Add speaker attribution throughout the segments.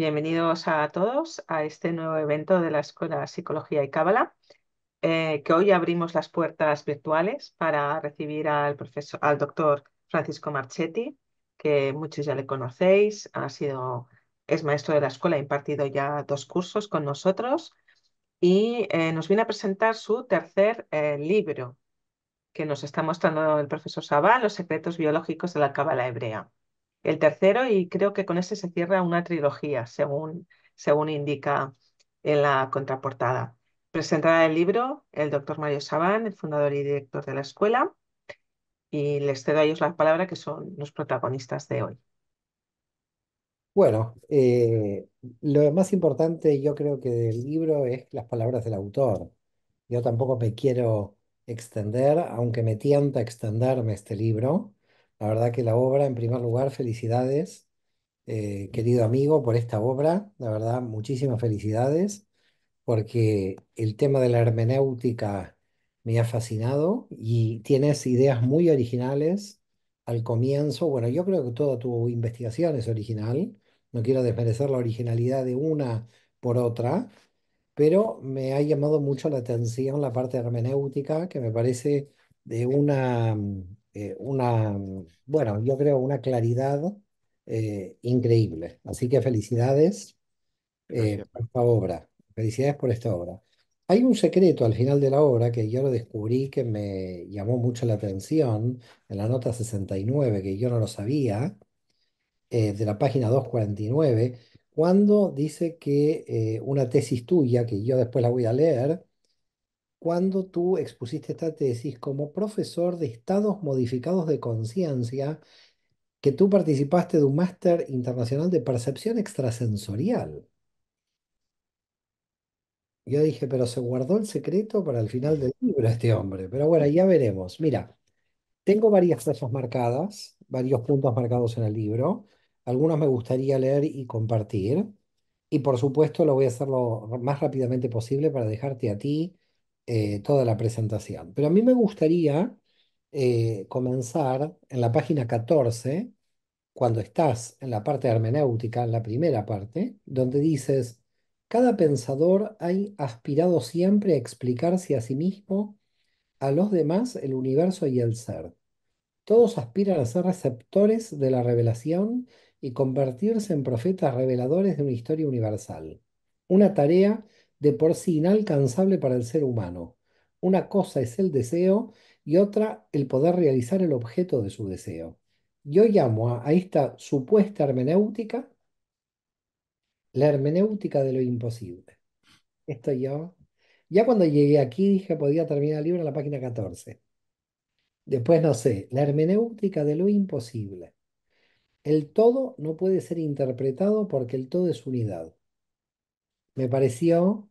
Speaker 1: Bienvenidos a todos a este nuevo evento de la Escuela Psicología y Cábala, eh, que hoy abrimos las puertas virtuales para recibir al, profesor, al doctor Francisco Marchetti, que muchos ya le conocéis, ha sido, es maestro de la escuela, ha impartido ya dos cursos con nosotros y eh, nos viene a presentar su tercer eh, libro que nos está mostrando el profesor Sabá, Los secretos biológicos de la Cábala hebrea el tercero y creo que con ese se cierra una trilogía, según, según indica en la contraportada. Presentará el libro el doctor Mario Sabán, el fundador y director de la escuela, y les cedo a ellos la palabra que son los protagonistas de hoy.
Speaker 2: Bueno, eh, lo más importante yo creo que del libro es las palabras del autor. Yo tampoco me quiero extender, aunque me tienta extenderme este libro, la verdad que la obra, en primer lugar, felicidades, eh, querido amigo, por esta obra. La verdad, muchísimas felicidades, porque el tema de la hermenéutica me ha fascinado y tienes ideas muy originales al comienzo. Bueno, yo creo que toda tu investigación es original. No quiero desmerecer la originalidad de una por otra, pero me ha llamado mucho la atención la parte hermenéutica, que me parece de una eh, una, bueno, yo creo una claridad eh, increíble. Así que felicidades eh, por esta obra. Felicidades por esta obra. Hay un secreto al final de la obra que yo lo descubrí que me llamó mucho la atención en la nota 69, que yo no lo sabía, de la página 249, cuando dice que una tesis tuya, que yo después la voy a leer, cuando tú expusiste esta tesis como profesor de estados modificados de conciencia, que tú participaste de un máster internacional de percepción extrasensorial. Yo dije, pero se guardó el secreto para el final del libro este hombre. Pero bueno, ya veremos. Mira, tengo varias cosas marcadas, varios puntos marcados en el libro. Algunos me gustaría leer y compartir. Y por supuesto lo voy a hacer lo más rápidamente posible para dejarte a ti eh, toda la presentación. Pero a mí me gustaría eh, comenzar en la página 14, cuando estás en la parte hermenéutica, en la primera parte, donde dices, cada pensador ha aspirado siempre a explicarse a sí mismo, a los demás, el universo y el ser. Todos aspiran a ser receptores de la revelación y convertirse en profetas reveladores de una historia universal. Una tarea que de por sí inalcanzable para el ser humano. Una cosa es el deseo y otra el poder realizar el objeto de su deseo. Yo llamo a, esta supuesta hermenéutica la hermenéutica de lo imposible. Esto yo. Ya cuando llegué aquí dije podía terminar el libro en la página 14. Después no sé, la hermenéutica de lo imposible. El todo no puede ser interpretado porque el todo es unidad. Me pareció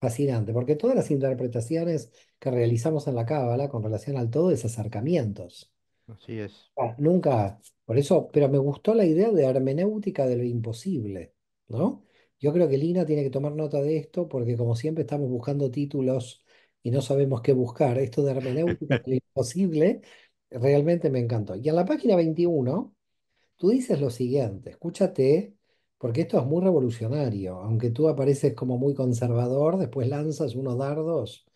Speaker 2: fascinante, porque todas las interpretaciones que realizamos en la cábala con relación al todo es acercamientos. Así es. Ah, nunca, por eso, pero me gustó la idea de hermenéutica de lo imposible, ¿no? Yo creo que Lina tiene que tomar nota de esto porque como siempre estamos buscando títulos y no sabemos qué buscar. Esto de hermenéutica de lo imposible realmente me encantó. Y en la página 21, tú dices lo siguiente, escúchate porque esto es muy revolucionario. Aunque tú apareces como muy conservador, después lanzas unos dardos.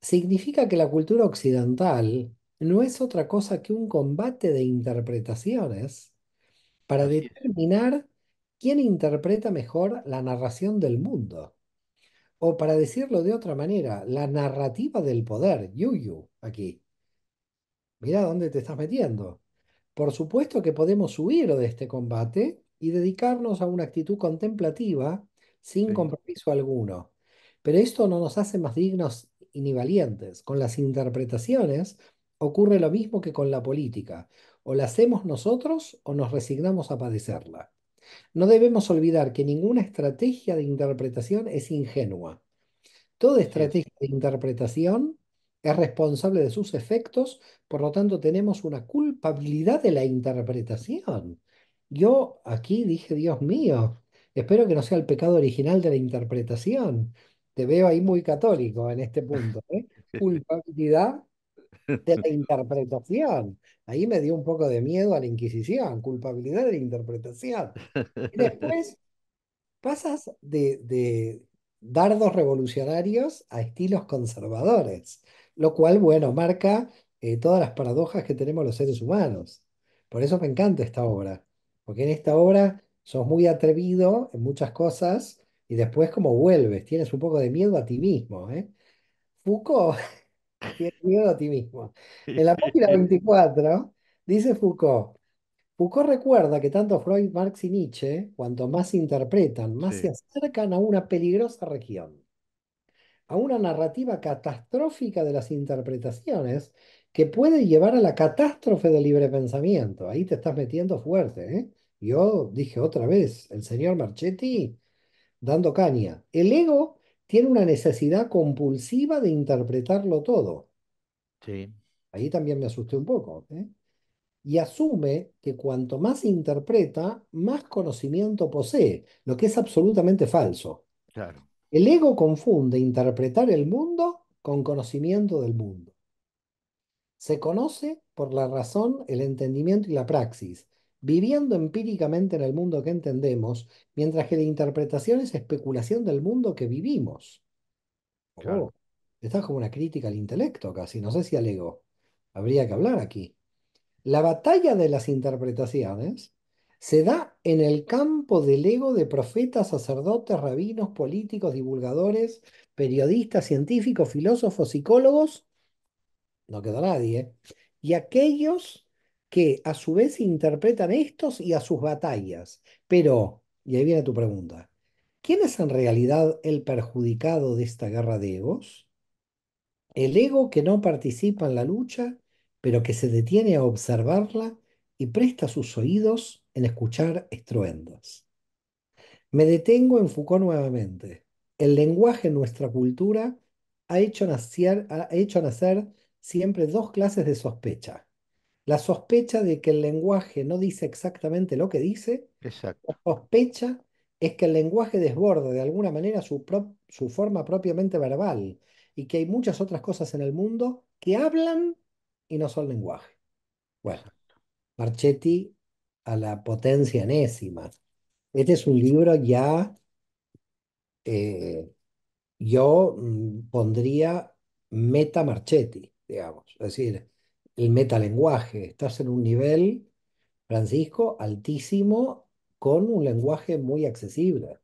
Speaker 2: Significa que la cultura occidental no es otra cosa que un combate de interpretaciones para determinar quién interpreta mejor la narración del mundo. O para decirlo de otra manera, la narrativa del poder, Yuyu, aquí. Mira dónde te estás metiendo. Por supuesto que podemos huir de este combate y dedicarnos a una actitud contemplativa sin compromiso alguno. Pero esto no nos hace más dignos ni valientes. Con las interpretaciones ocurre lo mismo que con la política. O la hacemos nosotros o nos resignamos a padecerla. No debemos olvidar que ninguna estrategia de interpretación es ingenua. Toda estrategia de interpretación es responsable de sus efectos, por lo tanto tenemos una culpabilidad de la interpretación. Yo aquí dije, Dios mío, espero que no sea el pecado original de la interpretación. Te veo ahí muy católico en este punto, ¿eh? Culpabilidad de la interpretación. Ahí me dio un poco de miedo a la Inquisición, culpabilidad de la interpretación. Y después pasas de, dardos revolucionarios a estilos conservadores, lo cual, bueno, marca eh, todas las paradojas que tenemos los seres humanos. Por eso me encanta esta obra. Porque en esta obra sos muy atrevido en muchas cosas y después como vuelves, tienes un poco de miedo a ti mismo, ¿eh? Foucault tiene miedo a ti mismo. En la página 24 dice Foucault, Foucault recuerda que tanto Freud, Marx y Nietzsche, cuanto más interpretan, más se acercan a una peligrosa región, a una narrativa catastrófica de las interpretaciones que puede llevar a la catástrofe del libre pensamiento. Ahí te estás metiendo fuerte, ¿eh? Yo dije otra vez, el señor Marchetti dando caña. El ego tiene una necesidad compulsiva de interpretarlo todo. Sí. Ahí también me asusté un poco. ¿eh? Y asume que cuanto más interpreta, más conocimiento posee, lo que es absolutamente falso. Claro. El ego confunde interpretar el mundo con conocimiento del mundo. Se conoce por la razón, el entendimiento y la praxis viviendo empíricamente en el mundo que entendemos, mientras que la interpretación es especulación del mundo que vivimos. Claro. Oh, como una crítica al intelecto casi, no sé si al ego. Habría que hablar aquí. La batalla de las interpretaciones se da en el campo del ego de profetas, sacerdotes, rabinos, políticos, divulgadores, periodistas, científicos, filósofos, psicólogos, no queda nadie, y aquellos que a su vez interpretan estos y a sus batallas. Pero, y ahí viene tu pregunta, ¿quién es en realidad el perjudicado de esta guerra de egos? ¿El ego que no participa en la lucha, pero que se detiene a observarla y presta sus oídos en escuchar estruendos? Me detengo en Foucault nuevamente. El lenguaje en nuestra cultura ha hecho nacer, ha hecho nacer siempre dos clases de sospecha la sospecha de que el lenguaje no dice exactamente lo que dice, la sospecha es que el lenguaje desborda de alguna manera su, forma propiamente verbal y que hay muchas otras cosas en el mundo que hablan y no son lenguaje. Bueno, Marchetti a la potencia enésima. Este es un libro ya, eh, yo mm, pondría meta Marchetti, digamos, es decir, el metalenguaje. Estás en un nivel, Francisco, altísimo, con un lenguaje muy accesible.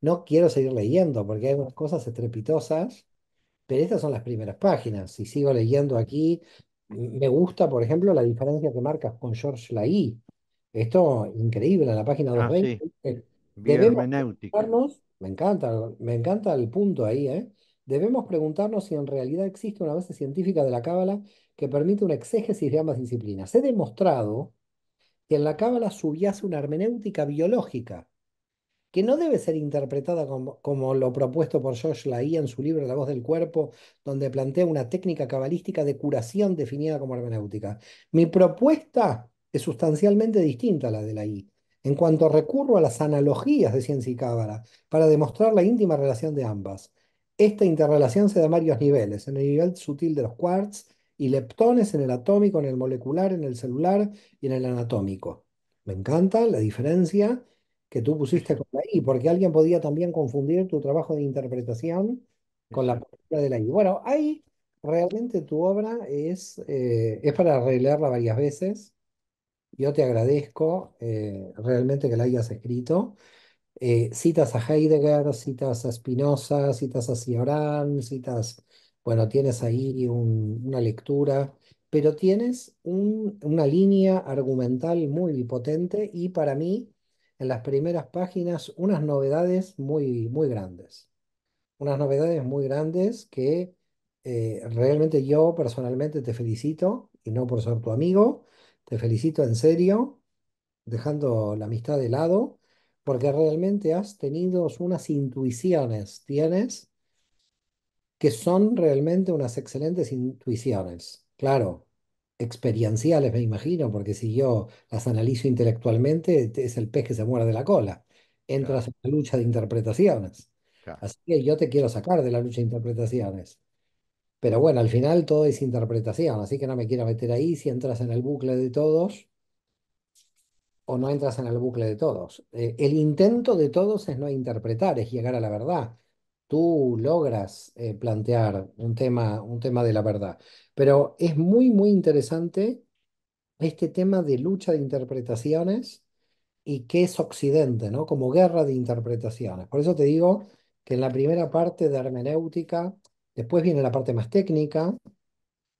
Speaker 2: No quiero seguir leyendo porque hay unas cosas estrepitosas, pero estas son las primeras páginas. Si sigo leyendo aquí, me gusta, por ejemplo, la diferencia que marcas con George Lai. Esto increíble en la página 220. Ah, me encanta, me encanta el punto ahí, ¿eh? debemos preguntarnos si en realidad existe una base científica de la Cábala que permite una exégesis de ambas disciplinas. He demostrado que en la Cábala subyace una hermenéutica biológica que no debe ser interpretada como, lo propuesto por Josh Laí en su libro La voz del cuerpo, donde plantea una técnica cabalística de curación definida como hermenéutica. Mi propuesta es sustancialmente distinta a la de Laí, en cuanto recurro a las analogías de ciencia y cábala para demostrar la íntima relación de ambas. Esta interrelación se da a varios niveles, en el nivel sutil de los quarks y leptones, en el atómico, en el molecular, en el celular y en el anatómico. Me encanta la diferencia que tú pusiste con la I, porque alguien podía también confundir tu trabajo de interpretación con la postura de la I. Bueno, ahí realmente tu obra es, eh, es para arreglarla varias veces. Yo te agradezco eh, realmente que la hayas escrito. Eh, citas a Heidegger, citas a Spinoza, citas a Cioran, citas, bueno, tienes ahí una lectura, pero tienes una línea argumental muy potente y para mí, en las primeras páginas, unas novedades muy, muy grandes. Unas novedades muy grandes que eh, realmente yo personalmente te felicito, y no por ser tu amigo, te felicito en serio, dejando la amistad de lado porque realmente has tenido unas intuiciones, tienes, que son realmente unas excelentes intuiciones. Claro, experienciales, me imagino, porque si yo las analizo intelectualmente, es el pez que se muerde la cola. Entras en la lucha de interpretaciones. Así que yo te quiero sacar de la lucha de interpretaciones. Pero bueno, al final todo es interpretación, así que no me quiero meter ahí. Si entras en el bucle de todos, o no entras en el bucle de todos. Eh, el intento de todos es no interpretar, es llegar a la verdad. Tú logras eh, plantear un tema, un tema de la verdad. Pero es muy, muy interesante este tema de lucha de interpretaciones y qué es Occidente, ¿no? Como guerra de interpretaciones. Por eso te digo que en la primera parte de hermenéutica, después viene la parte más técnica,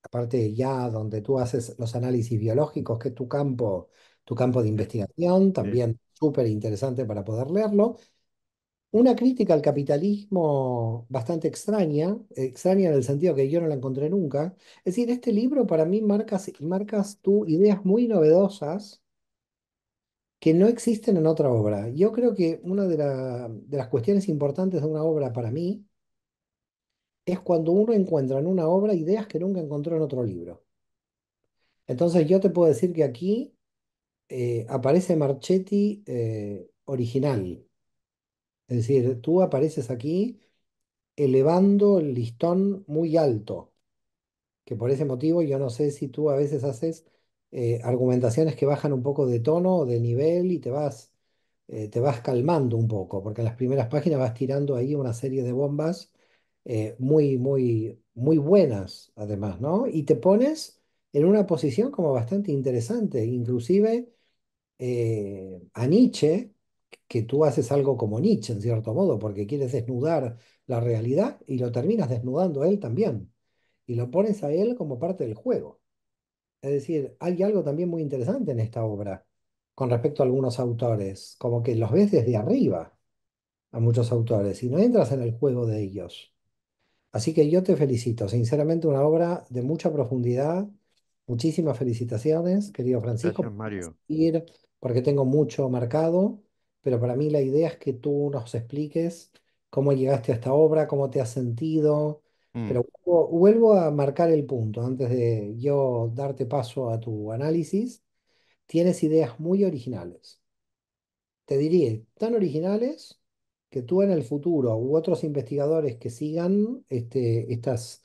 Speaker 2: la parte ya donde tú haces los análisis biológicos, que es tu campo tu campo de investigación, también súper interesante para poder leerlo. Una crítica al capitalismo bastante extraña, extraña en el sentido que yo no la encontré nunca. Es decir, este libro para mí marcas, marcas tú ideas muy novedosas que no existen en otra obra. Yo creo que una de las cuestiones importantes de una obra para mí es cuando uno encuentra en una obra ideas que nunca encontró en otro libro. Entonces yo te puedo decir que aquí eh, aparece Marchetti eh, original. Es decir, tú apareces aquí elevando el listón muy alto, que por ese motivo yo no sé si tú a veces haces eh, argumentaciones que bajan un poco de tono o de nivel y te vas, te vas calmando un poco, porque en las primeras páginas vas tirando ahí una serie de bombas muy, muy, muy buenas además, ¿no? Y te pones en una posición como bastante interesante, inclusive eh, a Nietzsche, que tú haces algo como Nietzsche, en cierto modo, porque quieres desnudar la realidad y lo terminas desnudando a él también. Y lo pones a él como parte del juego. Es decir, hay algo también muy interesante en esta obra con respecto a algunos autores, como que los ves desde arriba a muchos autores y no entras en el juego de ellos. Así que yo te felicito, sinceramente una obra de mucha profundidad. Muchísimas felicitaciones, querido Francisco. Gracias, Mario porque tengo mucho marcado, pero para mí la idea es que tú nos expliques cómo llegaste a esta obra, cómo te has sentido, mm. pero vuelvo, a marcar el punto antes de yo darte paso a tu análisis. Tienes ideas muy originales, te diría, tan originales que tú en el futuro u otros investigadores que sigan este, estas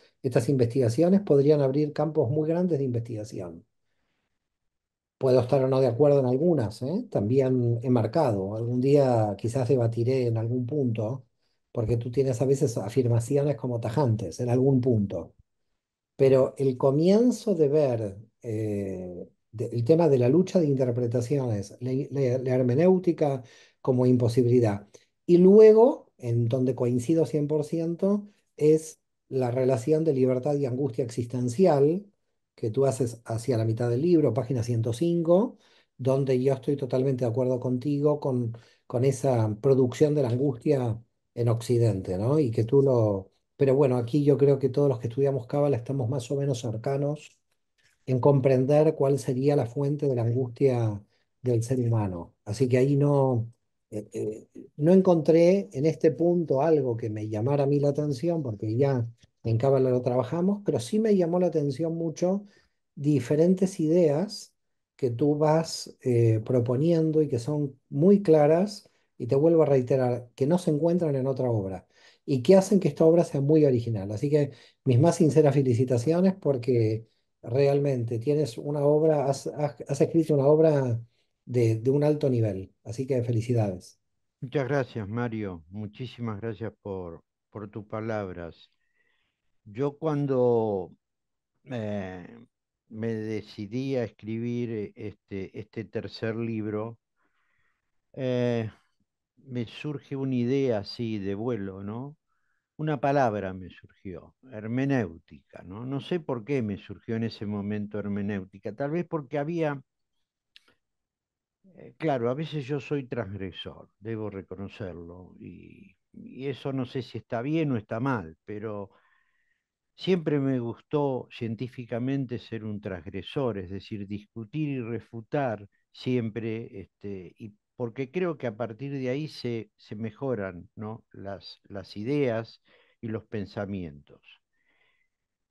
Speaker 2: investigaciones podrían abrir campos muy grandes de investigación puedo estar o no de acuerdo en algunas, ¿eh? también he marcado. Algún día quizás debatiré en algún punto, porque tú tienes a veces afirmaciones como tajantes en algún punto. Pero el comienzo de ver eh, el tema de la lucha de interpretaciones, la hermenéutica como imposibilidad. Y luego, en donde coincido 100%, es la relación de libertad y angustia existencial que tú haces hacia la mitad del libro, página 105, donde yo estoy totalmente de acuerdo contigo con, con esa producción de la angustia en Occidente, ¿no? Y que tú lo... Pero bueno, aquí yo creo que todos los que estudiamos Kabbalah estamos más o menos cercanos en comprender cuál sería la fuente de la angustia del ser humano. Así que ahí no, eh, eh, no encontré en este punto algo que me llamara a mí la atención, porque ya en Cábala lo trabajamos, pero sí me llamó la atención mucho diferentes ideas que tú vas eh, proponiendo y que son muy claras, y te vuelvo a reiterar, que no se encuentran en otra obra y que hacen que esta obra sea muy original. Así que mis más sinceras felicitaciones porque realmente tienes una obra, has, escrito una obra de, un alto nivel. Así que felicidades.
Speaker 3: Muchas gracias, Mario. Muchísimas gracias por, por tus palabras. Yo cuando eh, me decidí a escribir este, este tercer libro, eh, me surge una idea así de vuelo, ¿no? Una palabra me surgió, hermenéutica, ¿no? No sé por qué me surgió en ese momento hermenéutica, tal vez porque había, eh, claro, a veces yo soy transgresor, debo reconocerlo, y eso no sé si está bien o está mal, pero Siempre me gustó científicamente ser un transgresor, es decir, discutir y refutar siempre, este, y porque creo que a partir de ahí se, mejoran las ideas y los pensamientos.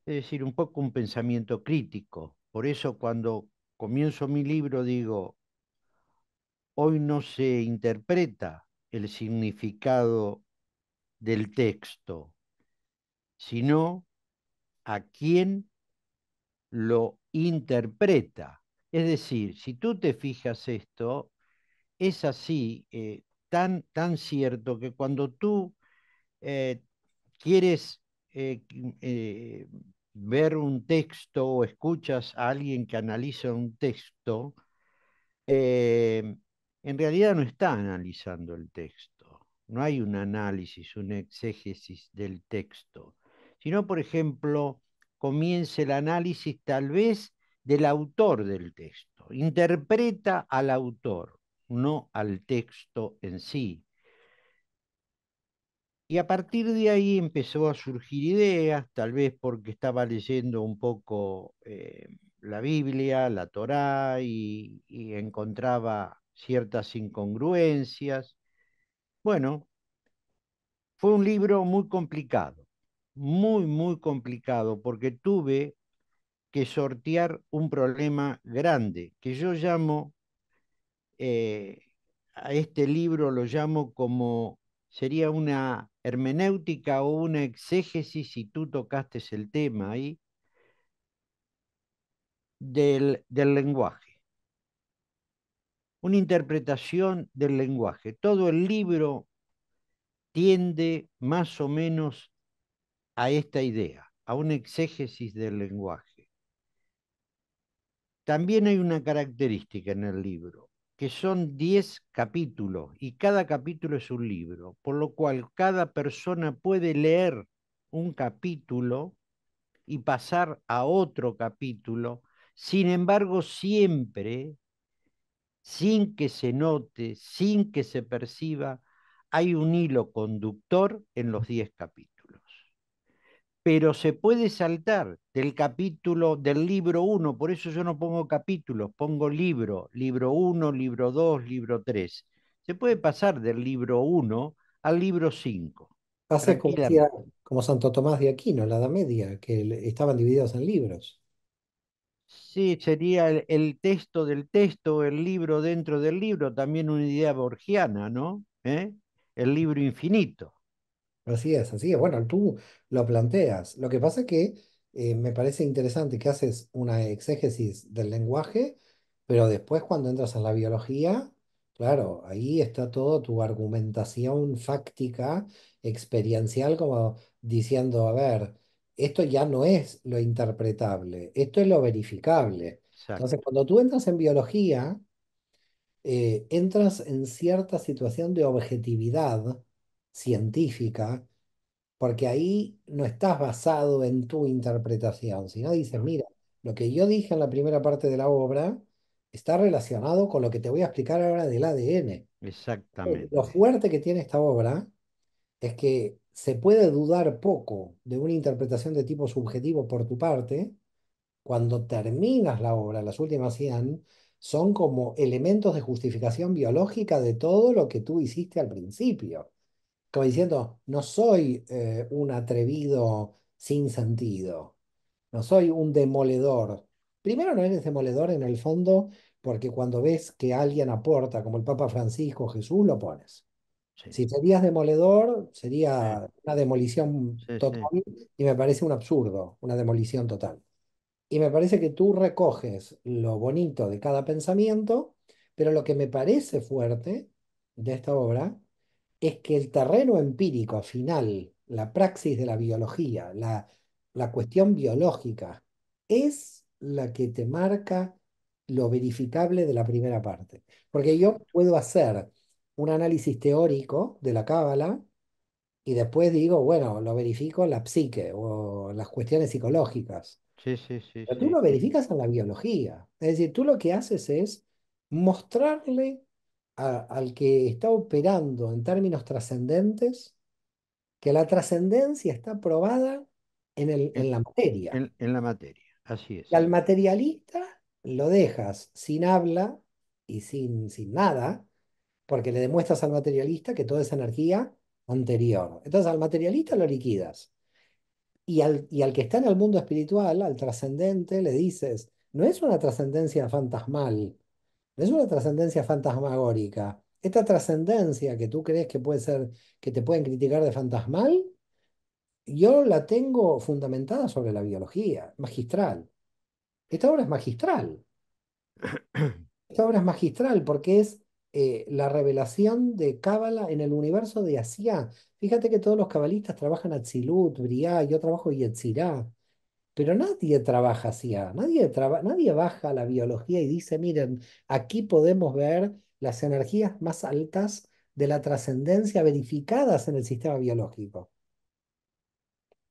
Speaker 3: Es decir, un poco un pensamiento crítico. Por eso cuando comienzo mi libro digo, hoy no se interpreta el significado del texto, sino a quien lo interpreta. Es decir, si tú te fijas esto, es así, eh, tan, tan cierto que cuando tú eh, quieres eh, ver un texto o escuchas a alguien que analiza un texto, en realidad no está analizando el texto, no hay un análisis, un exégesis del texto sino, por ejemplo, comience el análisis tal vez del autor del texto. Interpreta al autor, no al texto en sí. Y a partir de ahí empezó a surgir ideas, tal vez porque estaba leyendo un poco eh, la Biblia, la Torá, y encontraba ciertas incongruencias. Bueno, fue un libro muy complicado muy, muy complicado porque tuve que sortear un problema grande que yo llamo, eh, a este libro lo llamo como sería una hermenéutica o una exégesis, si tú tocaste el tema ahí, del, del lenguaje. Una interpretación del lenguaje. Todo el libro tiende más o menos a esta idea, a una exégesis del lenguaje. También hay una característica en el libro, que son 10 capítulos y cada capítulo es un libro, por lo cual cada persona puede leer un capítulo y pasar a otro capítulo, sin embargo siempre, sin que se note, sin que se perciba, hay un hilo conductor en los 10 capítulos pero se puede saltar del capítulo del libro 1, por eso yo no pongo capítulos, pongo libro, libro 1, libro 2, libro 3. Se puede pasar del libro 1
Speaker 2: al libro 5.
Speaker 3: Pasa como,
Speaker 2: Santo Tomás de Aquino, la Edad Media, que estaban divididos en libros.
Speaker 3: Sí, sería el, texto del texto, el libro dentro del libro, también una idea borgiana, ¿no? ¿Eh? El
Speaker 2: libro infinito. Así es, así es. Bueno, tú lo planteas. Lo que pasa es que eh, me parece interesante que haces una exégesis del lenguaje, pero después cuando entras en la biología, claro, ahí está toda tu argumentación fáctica, experiencial, como diciendo, a ver, esto ya no es lo interpretable, esto es lo verificable. Entonces, cuando tú entras en biología, eh, entras en cierta situación de objetividad científica, porque ahí no estás basado en tu interpretación, sino dices, mira, lo que yo dije en la primera parte de la obra está relacionado con lo que te voy a explicar ahora del ADN. Eh,
Speaker 3: Exactamente.
Speaker 2: Lo fuerte que tiene esta obra es que se puede dudar poco de una interpretación de tipo subjetivo por tu parte cuando terminas la obra, las últimas 100, son como elementos de justificación biológica de todo lo que tú hiciste al principio como diciendo, no soy eh, un atrevido sin sentido, no soy un demoledor. Primero no eres demoledor en el fondo, porque cuando ves que alguien aporta, como el Papa Francisco, Jesús, lo pones. Si serías demoledor, sería una demolición total y me parece un absurdo, una demolición total. Y me parece que tú recoges lo bonito de cada pensamiento, pero lo que me parece fuerte de esta obra es que el terreno empírico final, la praxis de la biología, la, cuestión biológica, es la que te marca lo verificable de la primera parte. Porque yo puedo hacer un análisis teórico de la cábala y después digo, bueno, lo verifico en la psique o las cuestiones psicológicas.
Speaker 3: Sí, sí, sí. Pero tú lo verificas
Speaker 2: en la biología. Es decir, tú lo que haces es mostrarle al que está operando en términos trascendentes que la trascendencia está probada en, la materia. En, la materia, así es. Y al materialista lo dejas sin habla y sin, sin nada, porque le demuestras al materialista que toda esa energía anterior. Entonces al materialista lo liquidas. Y al, y al que está en el mundo espiritual, al trascendente, le dices, no es una trascendencia fantasmal, es una trascendencia fantasmagórica. Esta trascendencia que tú crees que puede ser, que te pueden criticar de fantasmal, yo la tengo fundamentada sobre la biología, magistral. Esta obra es magistral. Esta obra es magistral porque es eh, la revelación de Cábala en el universo de Asia. Fíjate que todos los cabalistas trabajan Atzilut, Briah, yo trabajo Yetzirá. Pero nadie trabaja así. Ah, nadie, trabaja nadie baja la biología y dice, miren, aquí podemos ver las energías más altas de la trascendencia verificadas en el sistema biológico.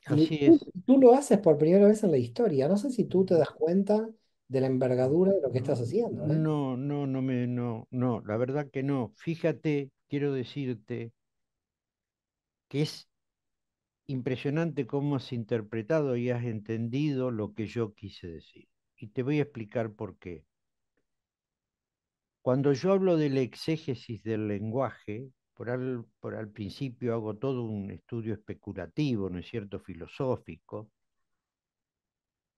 Speaker 2: Así es. tú lo haces por primera vez en la historia. No sé si tú te das cuenta de la envergadura de lo que estás haciendo. ¿eh? No,
Speaker 3: no, no no, no, la verdad que no. Fíjate, quiero decirte que es impresionante cómo has interpretado y has entendido lo que yo quise decir. Y te voy a explicar por qué. Cuando yo hablo de la exégesis del lenguaje, por al, por al principio hago todo un estudio especulativo, ¿no es cierto?, filosófico,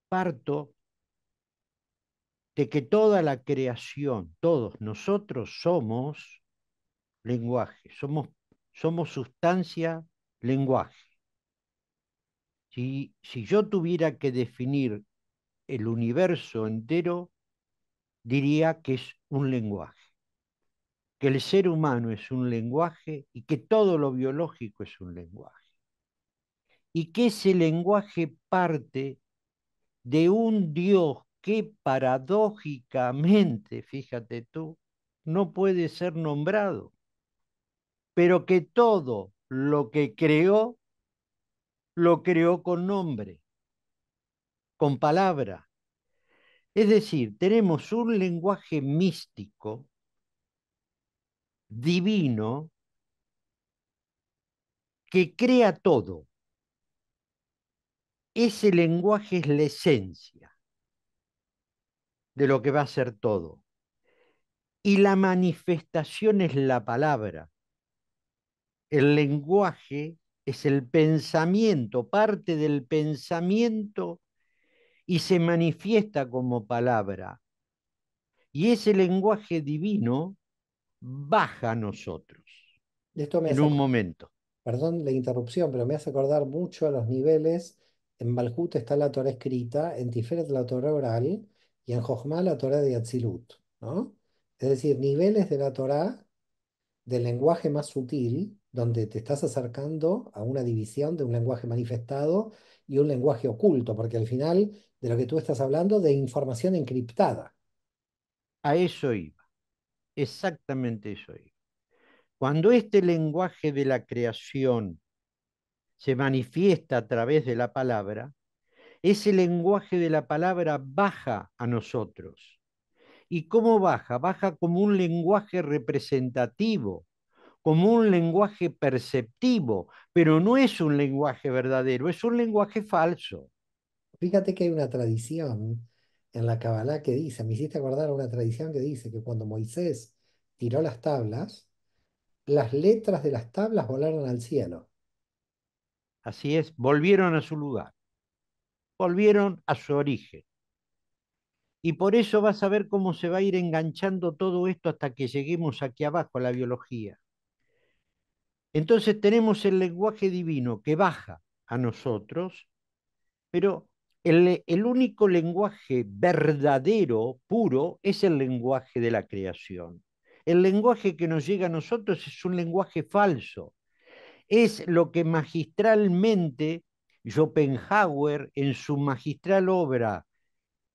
Speaker 3: parto de que toda la creación, todos nosotros somos lenguaje, somos, somos sustancia lenguaje. Si, yo tuviera que definir el universo entero, diría que es un lenguaje, que el ser humano es un lenguaje y que todo lo biológico es un lenguaje. Y que ese lenguaje parte de un Dios que paradójicamente, fíjate tú, no puede ser nombrado, pero que todo lo que creó lo creó con nombre, con palabra. Es decir, tenemos un lenguaje místico, divino, que crea todo. Ese lenguaje es la esencia de lo que va a ser todo. Y la manifestación es la palabra. El lenguaje es el pensamiento, parte del pensamiento y se manifiesta como palabra. Y ese lenguaje
Speaker 2: divino baja
Speaker 3: a nosotros
Speaker 2: Esto en un momento. Perdón la interrupción, pero me hace acordar mucho a los niveles. En Malhut está la Torah escrita, en Tiferet la Torah oral y en Jochma la Torah de Atzilut. Es decir, niveles de la Torah del lenguaje más sutil donde te estás acercando a una división de un lenguaje manifestado y un lenguaje oculto, porque al final de lo que tú estás hablando de información encriptada. A eso
Speaker 3: iba, exactamente eso iba. Cuando este lenguaje de la creación se manifiesta a través de la palabra, ese lenguaje de la palabra baja a nosotros. ¿Y cómo baja? Baja como un lenguaje representativo, como un lenguaje perceptivo, pero no es un lenguaje verdadero, es un lenguaje falso.
Speaker 2: Fíjate que hay una tradición en la Kabbalah que dice, me hiciste acordar una tradición que dice que cuando Moisés tiró las tablas, las letras de las tablas volaron al cielo.
Speaker 3: Así es, volvieron a su lugar, volvieron a su origen. Y por eso vas a ver cómo se va a ir enganchando todo esto hasta que lleguemos aquí abajo a la biología. Entonces tenemos el lenguaje divino que baja a nosotros, pero el, único lenguaje verdadero, puro, es el lenguaje de la creación. El lenguaje que nos llega a nosotros es un lenguaje falso. Es lo que magistralmente Schopenhauer en su magistral obra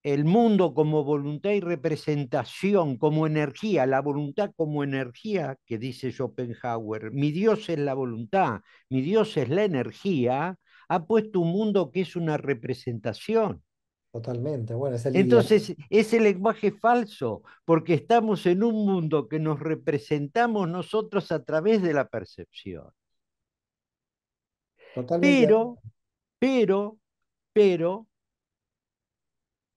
Speaker 3: el mundo como voluntad y representación, como energía, la voluntad como energía, que dice Schopenhauer, mi Dios es la voluntad, mi Dios es la energía, ha puesto un mundo que es una representación.
Speaker 2: Totalmente, bueno, es el Entonces,
Speaker 3: ese lenguaje falso, porque estamos en un mundo que nos representamos nosotros a través de la percepción. Totalmente. Pero, pero, pero,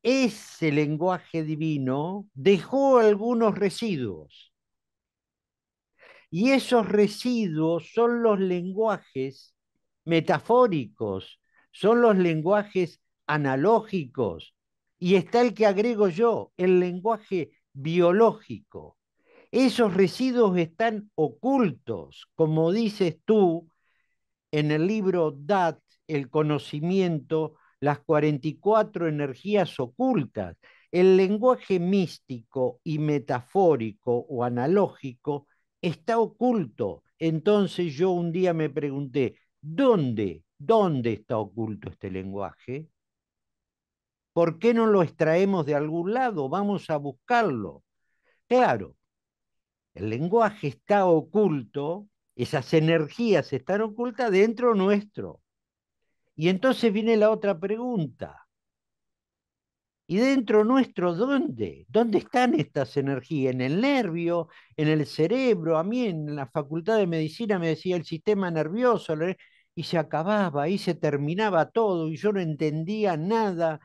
Speaker 3: ese lenguaje divino dejó algunos residuos. Y esos residuos son los lenguajes metafóricos, son los lenguajes analógicos. Y está el que agrego yo, el lenguaje biológico. Esos residuos están ocultos, como dices tú en el libro Dat, el conocimiento las 44 energías ocultas. El lenguaje místico y metafórico o analógico está oculto. Entonces yo un día me pregunté, ¿dónde, dónde está oculto este lenguaje? ¿Por qué no lo extraemos de algún lado? Vamos a buscarlo. Claro, el lenguaje está oculto, esas energías están ocultas dentro nuestro. Y entonces viene la otra pregunta. ¿Y dentro nuestro dónde? ¿Dónde están estas energías? ¿En el nervio? ¿En el cerebro? A mí en la facultad de medicina me decía el sistema nervioso y se acababa, y se terminaba todo y yo no entendía nada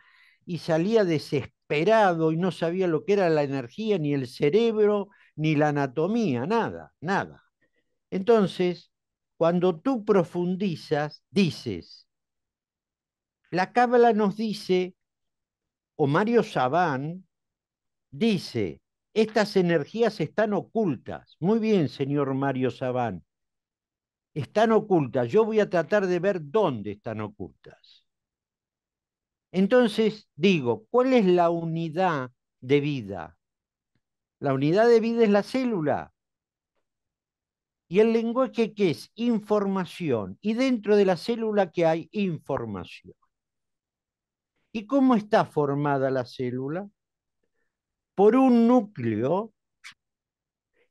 Speaker 3: y salía desesperado y no sabía lo que era la energía, ni el cerebro, ni la anatomía, nada, nada. Entonces, cuando tú profundizas, dices, la Cábala nos dice, o Mario Sabán dice, estas energías están ocultas. Muy bien, señor Mario Sabán. Están ocultas. Yo voy a tratar de ver dónde están ocultas. Entonces, digo, ¿cuál es la unidad de vida? La unidad de vida es la célula. ¿Y el lenguaje qué es? Información. Y dentro de la célula que hay información. ¿Y cómo está formada la célula? Por un núcleo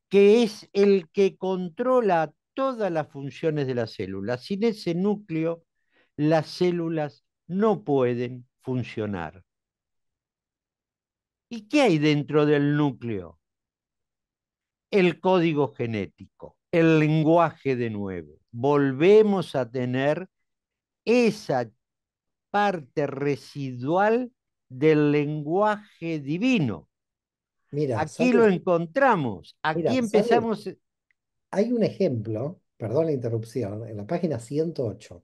Speaker 3: que es el que controla todas las funciones de la célula. Sin ese núcleo, las células no pueden funcionar. ¿Y qué hay dentro del núcleo? El código genético, el lenguaje de nuevo. Volvemos a tener esa parte residual del lenguaje divino. Mira, aquí lo
Speaker 2: encontramos, aquí empezamos. Eh, Hay un ejemplo, perdón la interrupción, en la página 108,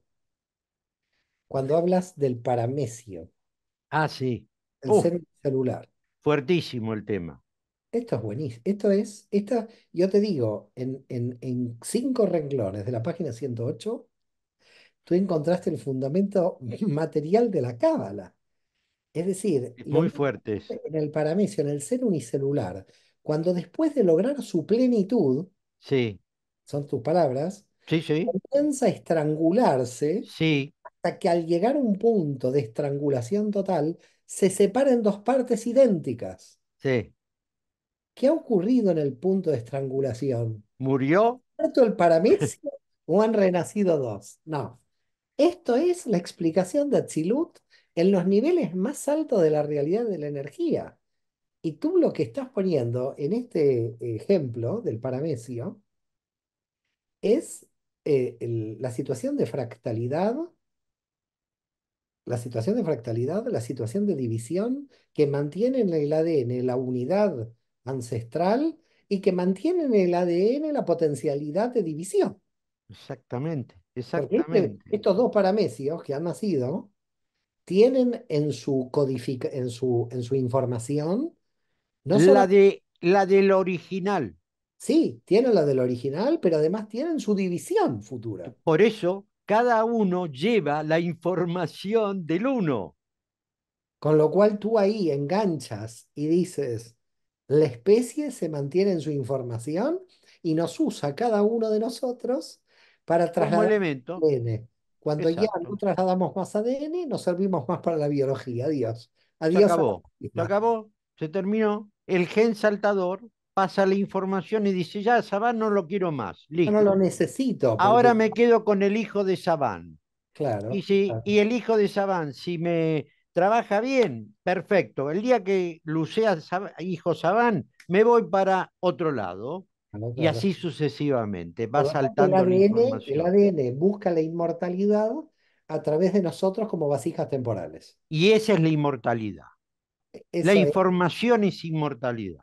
Speaker 2: cuando hablas del paramecio Ah, sí. El ser celular.
Speaker 3: Fuertísimo el tema.
Speaker 2: Esto es buenísimo. Esto es, esta, yo te digo, en, en, en cinco renglones de la página 108, tú encontraste el fundamento material de la cábala. Es decir,
Speaker 3: En
Speaker 2: el paramecio, en el ser unicelular, cuando después de lograr su plenitud, sí. son tus palabras, comienza a estrangularse sí. hasta que al llegar a un punto de estrangulación total, se separa en dos partes idénticas. Sí. ¿Qué ha ocurrido en el punto de estrangulación? ¿Murió? ¿Muerto el paramecio o han renacido dos? No. Esto es la explicación de Atzilut en los niveles más altos de la realidad de la energía. Y tú lo que estás poniendo en este ejemplo del paramecio es eh, la situación de fractalidad, la situación de fractalidad, la situación de división que mantiene en el ADN la unidad ancestral y que mantiene en el ADN la potencialidad de división. Exactamente. Este, Exactamente. estos dos paramecios que han nacido tienen en su en su, en su información no la de la del original. Sí, tienen la del original, pero además tienen su división futura.
Speaker 3: Por eso cada uno lleva la información del uno.
Speaker 2: Con lo cual tú ahí enganchas y dices, la especie se mantiene en su información y nos usa cada uno de nosotros para trasladar
Speaker 3: ADN.
Speaker 2: Cuando ya no trasladamos más ADN, nos servimos más para la biología. Adiós. Adiós.
Speaker 3: Se acabó. Se
Speaker 2: terminó. El gen saltador
Speaker 3: pasa la información y dice, ya, Sabán no lo quiero más. no lo
Speaker 2: necesito. Ahora me
Speaker 3: quedo con el hijo de Sabán
Speaker 2: Claro. Y, si,
Speaker 3: y el hijo de Sabán si me trabaja bien, perfecto. El día que lucea hijo Sabán me voy para otro lado. Y así sucesivamente, va saltando el ADN,
Speaker 2: busca la inmortalidad a través de nosotros como vasijas temporales. Y esa es la inmortalidad. la información es, inmortalidad.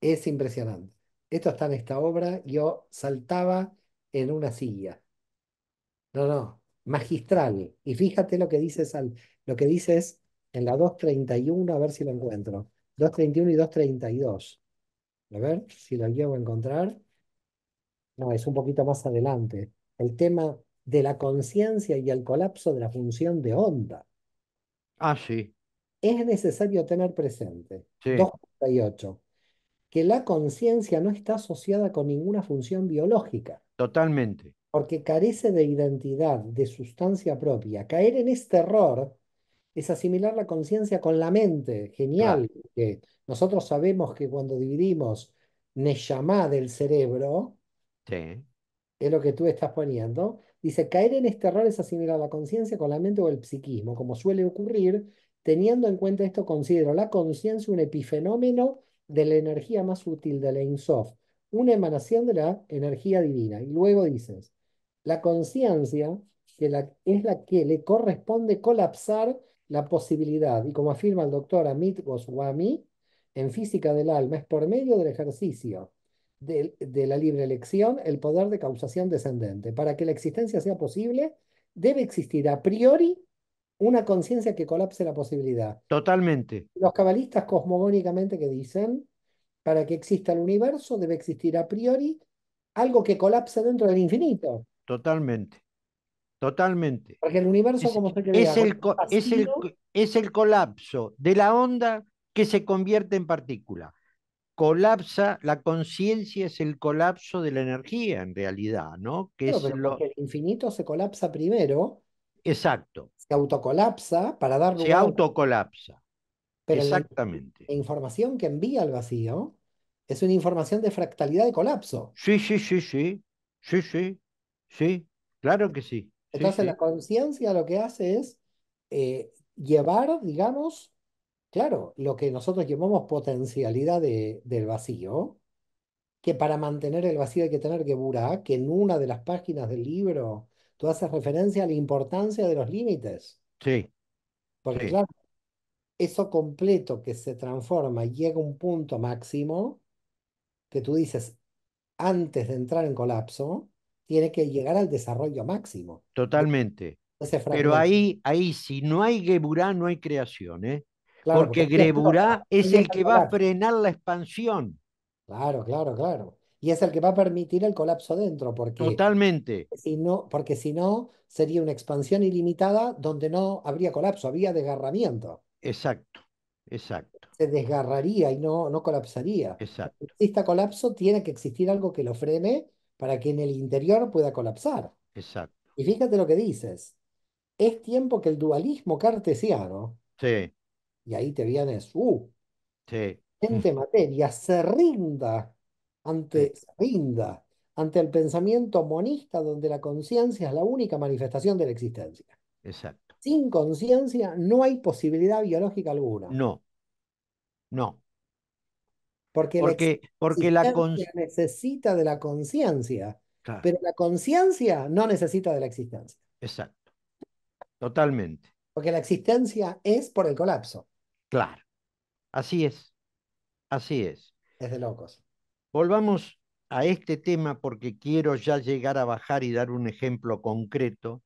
Speaker 2: Es impresionante. Esto está en esta obra. Yo saltaba en una silla. No, no, magistral. Y fíjate lo que dices al lo que dice en la 231, a ver si lo encuentro. 231 y 232. A ver si la llevo a encontrar. No, es un poquito más adelante. El tema de la conciencia y el colapso de la función de onda. Ah, sí. Es necesario tener presente, 2.8, que la conciencia no está asociada con ninguna función biológica.
Speaker 3: Totalmente.
Speaker 2: Porque carece de identidad, de sustancia propia. Caer en este error es asimilar la conciencia con la mente. Genial. nosotros sabemos que cuando dividimos Neyamá del cerebro,
Speaker 3: es
Speaker 2: lo que tú estás poniendo. Dice, caer en este error es asimilar la conciencia con la mente o el psiquismo, como suele ocurrir. Teniendo en cuenta esto, considero la conciencia un epifenómeno de la energía más útil de la INSOF, una emanación de la energía divina. Y luego dices, la conciencia es la que le corresponde colapsar la posibilidad, y como afirma el doctor Amit Goswami, en física del alma es por medio del ejercicio de, la libre elección el poder de causación descendente. Para que la existencia sea posible, debe existir a priori una conciencia que colapse la posibilidad.
Speaker 3: Totalmente.
Speaker 2: Los cabalistas cosmogónicamente que dicen, para que exista el universo debe existir a priori algo que colapse dentro del infinito.
Speaker 3: Totalmente. Totalmente. Porque
Speaker 2: el universo, es, como el,
Speaker 3: es el colapso de la onda que se convierte en partícula. Colapsa, la conciencia es el colapso de la energía en realidad, ¿no? Que es lo...
Speaker 2: El infinito se colapsa primero. Exacto. Se autocolapsa para dar Se autocolapsa. Pero Exactamente. la información que envía al vacío es una información de fractalidad de colapso. Sí, sí, sí, sí. Sí, sí. Sí, claro que sí. Entonces la conciencia lo que hace es eh, llevar, digamos, claro, lo que nosotros llamamos potencialidad del vacío, que para mantener el vacío hay que tener que burar que en una de las páginas del libro tú haces referencia a la importancia de los límites. Sí. Porque claro, eso completo que se transforma llega a un punto máximo que tú dices, antes de entrar en colapso, tiene que llegar al desarrollo máximo.
Speaker 3: Totalmente. Pero ahí, ahí, si no hay Geburá, no hay creación,
Speaker 2: ¿eh? porque, porque es el que va a frenar la expansión. Claro, claro, claro. Y es el que va a permitir el colapso dentro, porque totalmente. Si no, porque si no sería una expansión ilimitada donde no habría colapso, habría desgarramiento.
Speaker 3: Exacto, exacto.
Speaker 2: Se desgarraría y no, no colapsaría. Exacto. Este colapso, tiene que existir algo que lo frene para que en el interior pueda colapsar. Exacto. Y fíjate lo que dices. Es tiempo que el dualismo cartesiano,
Speaker 3: y
Speaker 2: ahí te vienes, uh, sí. materia, se rinda ante, se rinda ante el pensamiento monista donde la conciencia es la única manifestación de la existencia. Exacto. Sin conciencia no hay posibilidad biológica alguna.
Speaker 3: No, no. Porque, porque, la, porque
Speaker 2: necesita de la conciencia, pero la conciencia no necesita de la existencia.
Speaker 3: Exacto. Totalmente.
Speaker 2: Porque la existencia es por el colapso.
Speaker 3: Claro. Así es. Así es.
Speaker 2: Es de locos.
Speaker 3: Volvamos a este tema porque quiero ya llegar a bajar y dar un ejemplo concreto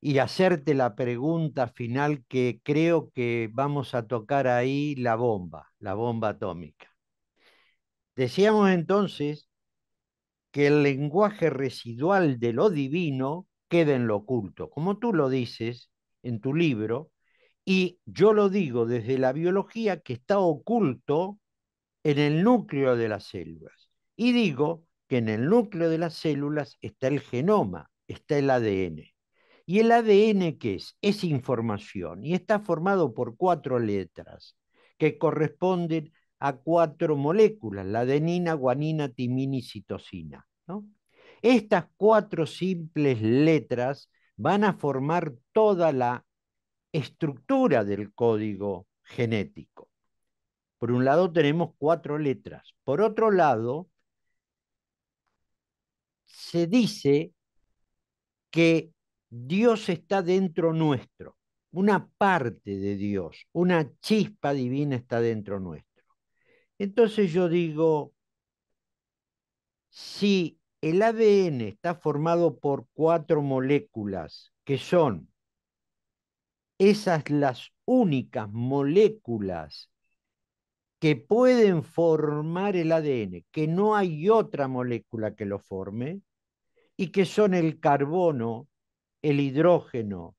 Speaker 3: y hacerte la pregunta final que creo que vamos a tocar ahí la bomba, la bomba atómica. Decíamos entonces que el lenguaje residual de lo divino queda en lo oculto, como tú lo dices en tu libro, y yo lo digo desde la biología que está oculto en el núcleo de las células. Y digo que en el núcleo de las células está el genoma, está el ADN. ¿Y el ADN qué es? Es información y está formado por cuatro letras que corresponden a cuatro moléculas, la adenina, guanina, timina y citosina. Estas cuatro simples letras van a formar toda la estructura del código genético. Por un lado tenemos cuatro letras. Por otro lado, se dice que Dios está dentro nuestro, una parte de Dios, una chispa divina está dentro nuestro. Entonces yo digo, si el ADN está formado por cuatro moléculas, que son esas las únicas moléculas que pueden formar el ADN, que no hay otra molécula que lo forme, y que son el carbono, el hidrógeno,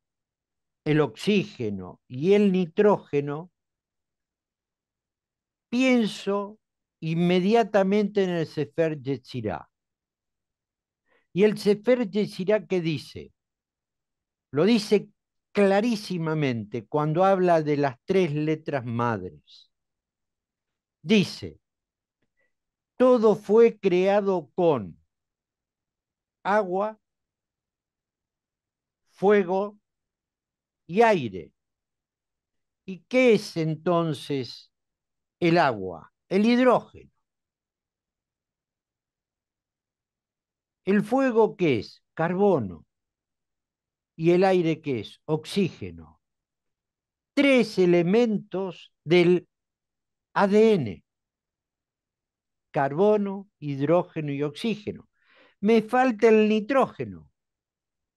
Speaker 3: el oxígeno y el nitrógeno, pienso inmediatamente en el Sefer Yetzirah. Y el Sefer Yetzirah, ¿qué dice? Lo dice clarísimamente cuando habla de las tres letras madres. Dice, todo fue creado con agua, fuego y aire. ¿Y qué es entonces el agua, el hidrógeno. El fuego que es carbono y el aire que es oxígeno. Tres elementos del ADN. Carbono, hidrógeno y oxígeno. Me falta el nitrógeno,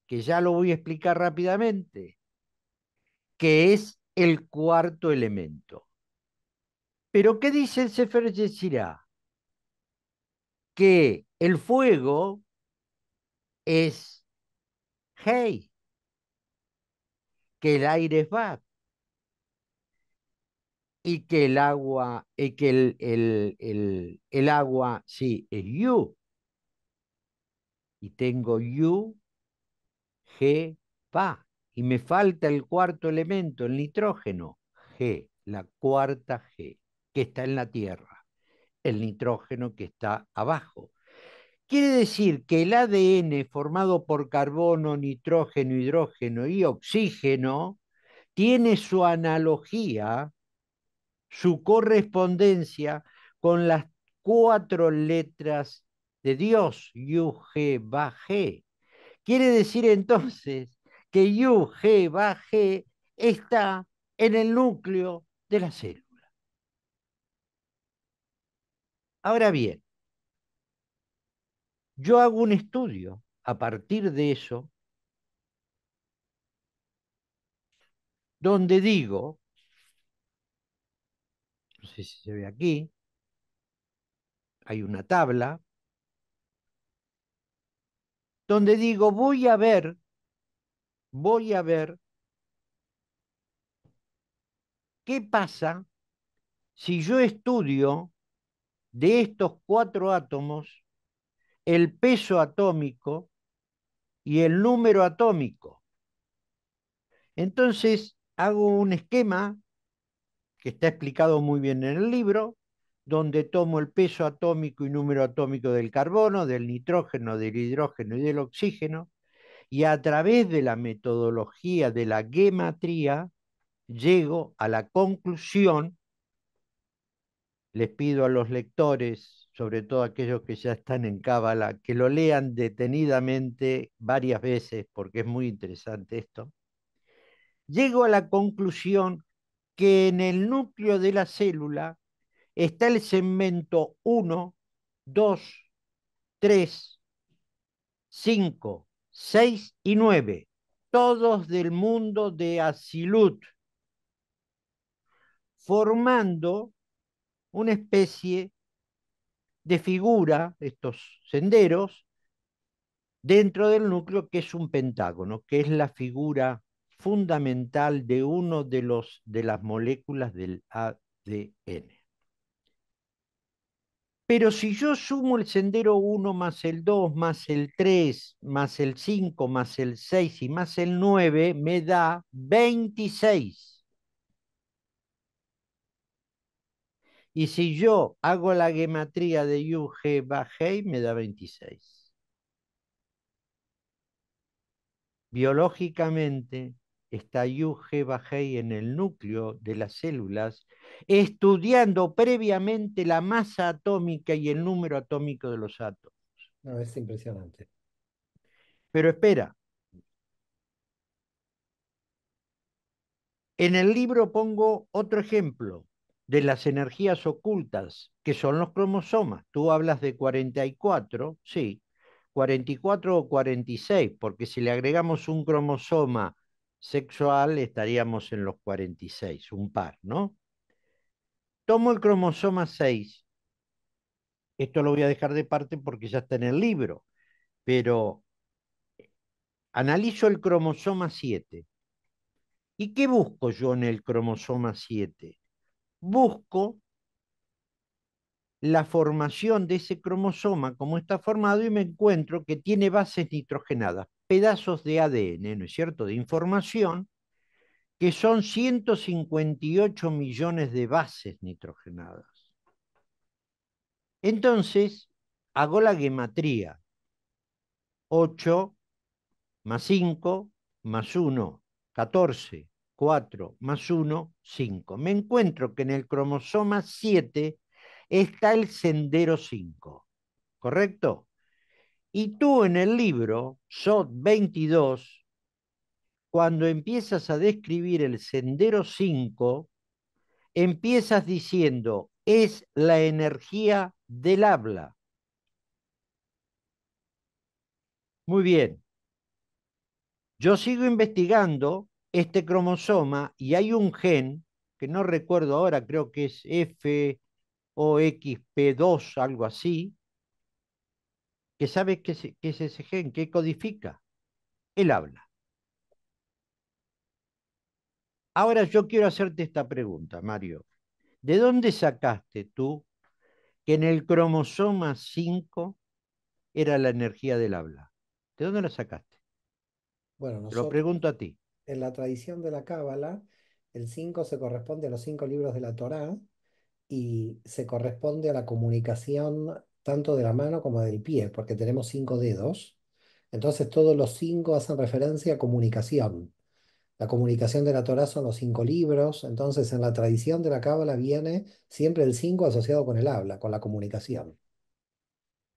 Speaker 3: que ya lo voy a explicar rápidamente, que es el cuarto elemento. Pero ¿qué dice el Sefer Que el fuego es hey, que el aire es y que el agua, y que el, agua, sí, es U Y tengo U G, pa. Y me falta el cuarto elemento, el nitrógeno, G, la cuarta G que está en la Tierra, el nitrógeno que está abajo. Quiere decir que el ADN formado por carbono, nitrógeno, hidrógeno y oxígeno tiene su analogía, su correspondencia con las cuatro letras de Dios, Yuge G. Quiere decir entonces que Yuge G está en el núcleo de la célula. Ahora bien, yo hago un estudio a partir de eso donde digo, no sé si se ve aquí, hay una tabla, donde digo, voy a ver, voy a ver qué pasa si yo estudio de estos cuatro átomos el peso atómico y el número atómico. Entonces hago un esquema que está explicado muy bien en el libro, donde tomo el peso atómico y número atómico del carbono, del nitrógeno, del hidrógeno y del oxígeno, y a través de la metodología de la gematría llego a la conclusión les pido a los lectores, sobre todo aquellos que ya están en Cábala, que lo lean detenidamente varias veces, porque es muy interesante esto, llego a la conclusión que en el núcleo de la célula está el segmento 1, 2, 3, 5, 6 y 9, todos del mundo de Asilut, formando una especie de figura, estos senderos, dentro del núcleo que es un pentágono, que es la figura fundamental de uno de, los, de las moléculas del ADN. Pero si yo sumo el sendero 1 más el 2 más el 3 más el 5 más el 6 y más el 9, me da 26. Y si yo hago la gematría de Yu, me da 26. Biológicamente está Yu, en el núcleo de las células, estudiando previamente la masa atómica y el número atómico de los átomos.
Speaker 2: No, es impresionante.
Speaker 3: Pero espera. En el libro pongo otro ejemplo de las energías ocultas, que son los cromosomas. Tú hablas de 44, sí, 44 o 46, porque si le agregamos un cromosoma sexual estaríamos en los 46, un par, ¿no? Tomo el cromosoma 6. Esto lo voy a dejar de parte porque ya está en el libro, pero analizo el cromosoma 7. ¿Y qué busco yo en el cromosoma 7? busco la formación de ese cromosoma, como está formado, y me encuentro que tiene bases nitrogenadas, pedazos de ADN, ¿no es cierto?, de información, que son 158 millones de bases nitrogenadas. Entonces, hago la gematría. 8 más 5 más 1, 14. 4 más 1, 5. Me encuentro que en el cromosoma 7 está el sendero 5, ¿correcto? Y tú en el libro, SOT 22, cuando empiezas a describir el sendero 5, empiezas diciendo, es la energía del habla. Muy bien. Yo sigo investigando este cromosoma y hay un gen, que no recuerdo ahora, creo que es FOXP2, algo así, que ¿sabes qué es, ese gen, qué codifica. El habla. Ahora yo quiero hacerte esta pregunta, Mario. ¿De dónde sacaste tú que en el cromosoma 5 era la energía del habla? ¿De dónde la sacaste?
Speaker 2: Bueno, lo pregunto a ti en la tradición de la Cábala, el 5 se corresponde a los cinco libros de la Torá y se corresponde a la comunicación tanto de la mano como del pie, porque tenemos cinco dedos. Entonces todos los cinco hacen referencia a comunicación. La comunicación de la Torá son los cinco libros, entonces en la tradición de la Cábala viene siempre el 5 asociado con el habla, con la comunicación.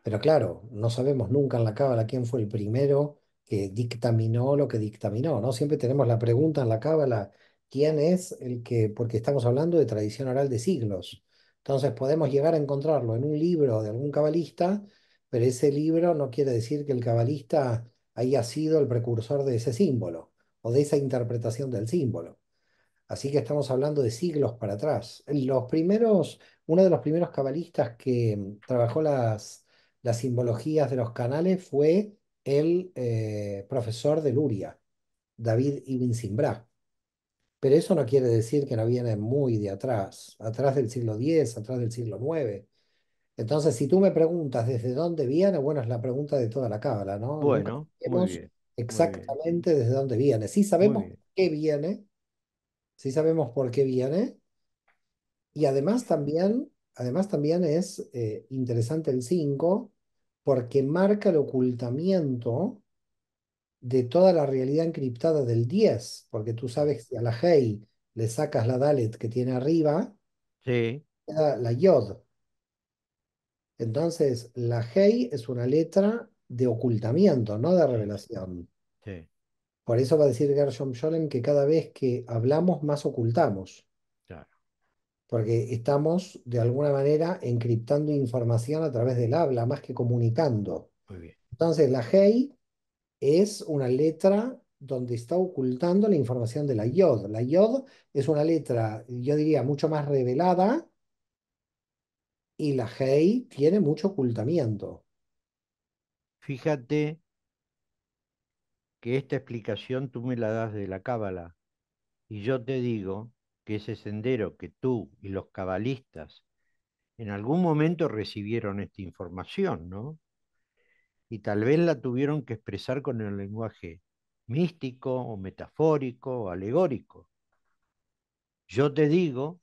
Speaker 2: Pero claro, no sabemos nunca en la Cábala quién fue el primero que dictaminó lo que dictaminó, ¿no? Siempre tenemos la pregunta en la cábala, ¿quién es el que, porque estamos hablando de tradición oral de siglos? Entonces podemos llegar a encontrarlo en un libro de algún cabalista, pero ese libro no quiere decir que el cabalista haya sido el precursor de ese símbolo o de esa interpretación del símbolo. Así que estamos hablando de siglos para atrás. Los primeros, uno de los primeros cabalistas que mm, trabajó las, las simbologías de los canales fue el eh, profesor de Luria, David Ibn Simbra. Pero eso no quiere decir que no viene muy de atrás, atrás del siglo X, atrás del siglo IX. Entonces, si tú me preguntas desde dónde viene, bueno, es la pregunta de toda la cábala, ¿no? Bueno, exactamente desde dónde viene. Sí sabemos por qué viene, sí sabemos por qué viene, y además también, además también es eh, interesante el 5, porque marca el ocultamiento de toda la realidad encriptada del 10, porque tú sabes que a la Hei le sacas la Dalet que tiene arriba, la Yod. Entonces, la Hei es una letra de ocultamiento, no de revelación. Por eso va a decir Gershom Scholem que cada vez que hablamos, más ocultamos porque estamos de alguna manera encriptando información a través del habla, más que comunicando. Entonces, la Hei es una letra donde está ocultando la información de la Yod. La Yod es una letra, yo diría, mucho más revelada y la Hei tiene mucho ocultamiento.
Speaker 3: Fíjate que esta explicación tú me la das de la Cábala y yo te digo ese sendero que tú y los cabalistas en algún momento recibieron esta información, ¿no? Y tal vez la tuvieron que expresar con el lenguaje místico o metafórico o alegórico. Yo te digo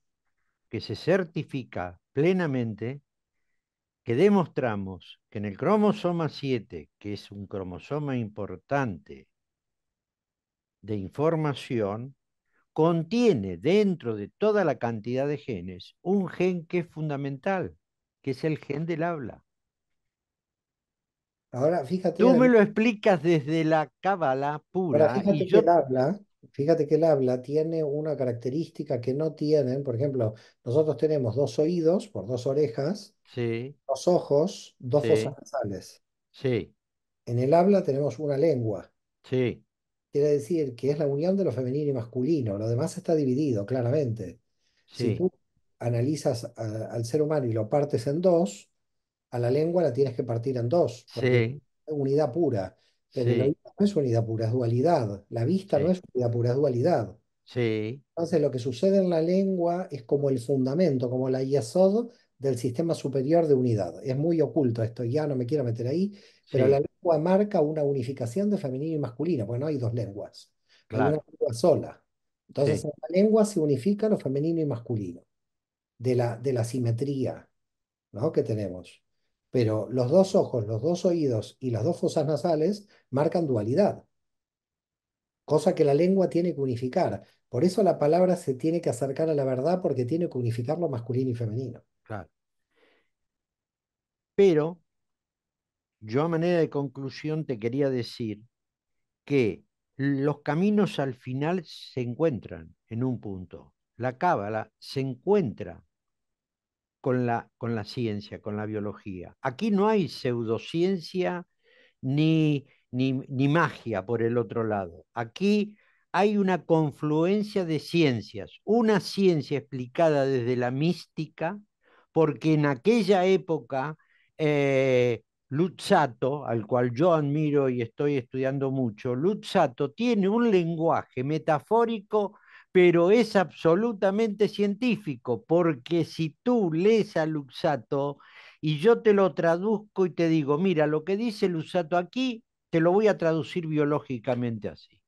Speaker 3: que se certifica plenamente que demostramos que en el cromosoma 7, que es un cromosoma importante de información, contiene dentro de toda la cantidad de genes un gen que es fundamental, que es el gen del habla.
Speaker 2: Ahora, fíjate. Tú me lo
Speaker 3: explicas desde la
Speaker 2: cábala pura. fíjate, que el habla, fíjate que el habla tiene una característica que no tienen. Por ejemplo, nosotros tenemos dos oídos por dos orejas, sí. dos ojos, dos fosas nasales. En el habla tenemos una lengua. Sí quiere decir que es la unión de lo femenino y masculino, lo demás está dividido claramente. Si tú analizas al ser humano y lo partes en dos, a la lengua la tienes que partir en dos, porque es unidad pura. Pero la vista no es unidad pura, es dualidad. La vista no es unidad pura, es dualidad. Sí. Entonces lo que sucede en la lengua es como el fundamento, como la yasod del sistema superior de unidad. Es muy oculto esto, ya no me quiero meter ahí, pero la lengua marca una unificación de femenino y masculino, porque no hay dos lenguas, hay una lengua sola. Entonces, en la lengua se unifica lo femenino y masculino, de la, de la simetría ¿no? que tenemos. Pero los dos ojos, los dos oídos y las dos fosas nasales marcan dualidad, cosa que la lengua tiene que unificar. Por eso la palabra se tiene que acercar a la verdad porque tiene que unificar lo masculino y femenino.
Speaker 3: Claro. Pero yo a manera de conclusión te quería decir que los caminos al final se encuentran en un punto. La cábala se encuentra con la, con la ciencia, con la biología. Aquí no hay pseudociencia ni magia por el otro lado. Aquí hay una confluencia de ciencias, una ciencia explicada desde la mística, porque en aquella época eh, al cual yo admiro y estoy estudiando mucho, Lutzato tiene un lenguaje metafórico, pero es absolutamente científico, porque si tú lees a Lutzato y yo te lo traduzco y te digo, mira, lo que dice Lutzato aquí, te lo voy a traducir biológicamente así.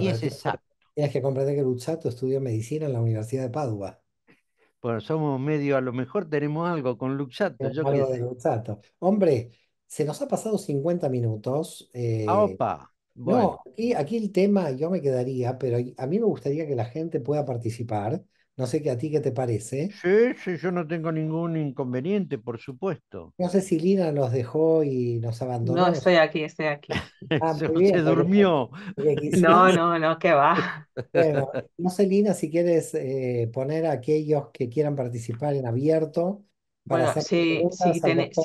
Speaker 2: y es exacto. Tienes que comprender que Lutzato estudió medicina en la Universidad de Padua.
Speaker 3: Bueno, somos medio, a lo mejor tenemos algo con Luxato,
Speaker 2: Hombre, se nos ha pasado 50 minutos. Eh, ah, bueno, aquí el tema yo me quedaría, pero a mí me gustaría que la gente pueda participar. No sé qué a ti qué te parece. ¿eh?
Speaker 3: Sí, sí, yo no tengo ningún inconveniente, por supuesto.
Speaker 2: No sé si Lina nos dejó y nos abandonó. No, estoy
Speaker 1: aquí, estoy aquí.
Speaker 2: Ah, se, durmió.
Speaker 1: No, no, no, ¿qué va.
Speaker 2: no sé, Lina, si quieres eh, poner a aquellos que quieran participar en abierto. bueno, si,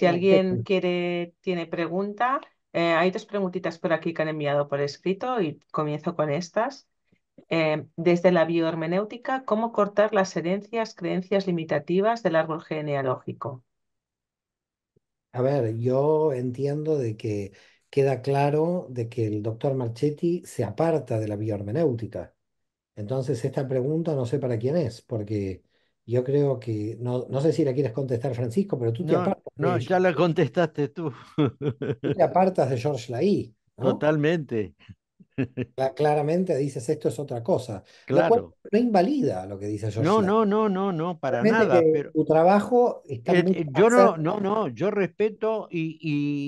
Speaker 2: alguien
Speaker 1: quiere, tiene pregunta, eh, hay dos preguntitas por aquí que han enviado por escrito y comienzo con estas. Eh, desde la biohermenéutica, cómo cortar las herencias, creencias limitativas del árbol genealógico.
Speaker 2: A ver, yo entiendo de que queda claro de que el doctor Marchetti se aparta de la biohermenéutica. Entonces, esta pregunta no sé para quién es, porque yo creo que, no, no sé si la quieres contestar, Francisco, pero tú te apartas. No, ya la contestaste tú. te apartas de George Lai. Totalmente. Claramente dices esto es otra cosa. Claro. no invalida lo que dice yo. No,
Speaker 3: no, no, no, no, para nada. Tu trabajo está eh, eh, Yo no, no, no, yo respeto y,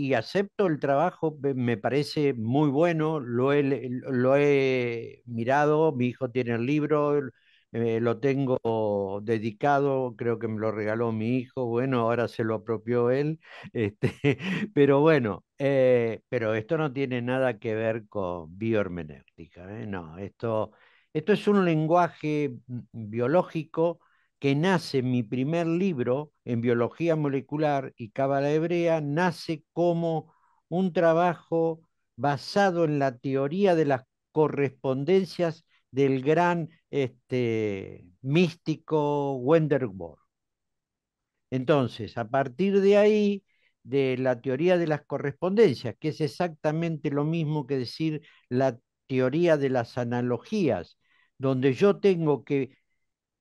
Speaker 3: y, acepto el trabajo, me parece muy bueno, lo he, lo he mirado, mi hijo tiene el libro, eh, lo tengo dedicado, creo que me lo regaló mi hijo, bueno, ahora se lo apropió él, este, pero bueno, eh, pero esto no tiene nada que ver con biohermenéutica, ¿eh? no, esto, esto es un lenguaje biológico que nace mi primer libro en biología molecular y cábala hebrea, nace como un trabajo basado en la teoría de las correspondencias del gran este, místico Wenderborg. Entonces, a partir de ahí, de la teoría de las correspondencias, que es exactamente lo mismo que decir la teoría de las analogías, donde yo tengo que,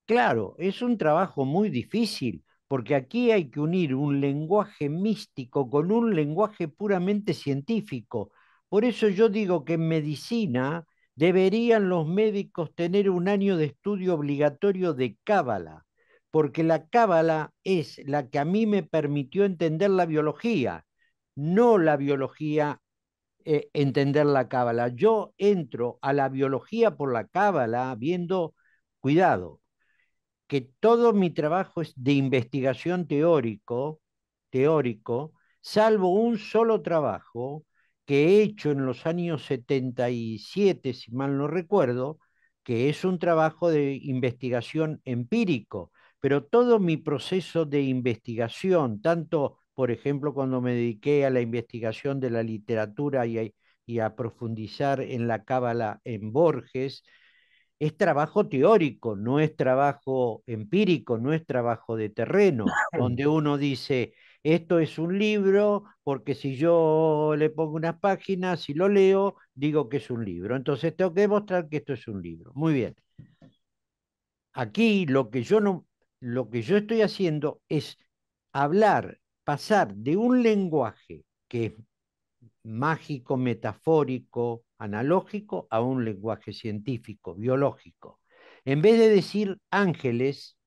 Speaker 3: claro, es un trabajo muy difícil, porque aquí hay que unir un lenguaje místico con un lenguaje puramente científico. Por eso yo digo que en medicina deberían los médicos tener un año de estudio obligatorio de cábala, porque la cábala es la que a mí me permitió entender la biología, no la biología eh, entender la cábala. Yo entro a la biología por la cábala viendo, cuidado, que todo mi trabajo es de investigación teórico, teórico, salvo un solo trabajo que he hecho en los años 77, si mal no recuerdo, que es un trabajo de investigación empírico, pero todo mi proceso de investigación, tanto, por ejemplo, cuando me dediqué a la investigación de la literatura y a, y a profundizar en la cábala en Borges, es trabajo teórico, no es trabajo empírico, no es trabajo de terreno, donde uno dice, esto es un libro, porque si yo le pongo unas páginas, si lo leo, digo que es un libro. Entonces tengo que demostrar que esto es un libro. Muy bien. Aquí lo que yo no, lo que yo estoy haciendo es hablar, pasar de un lenguaje que es mágico, metafórico, analógico, a un lenguaje científico, biológico. En vez de decir ángeles,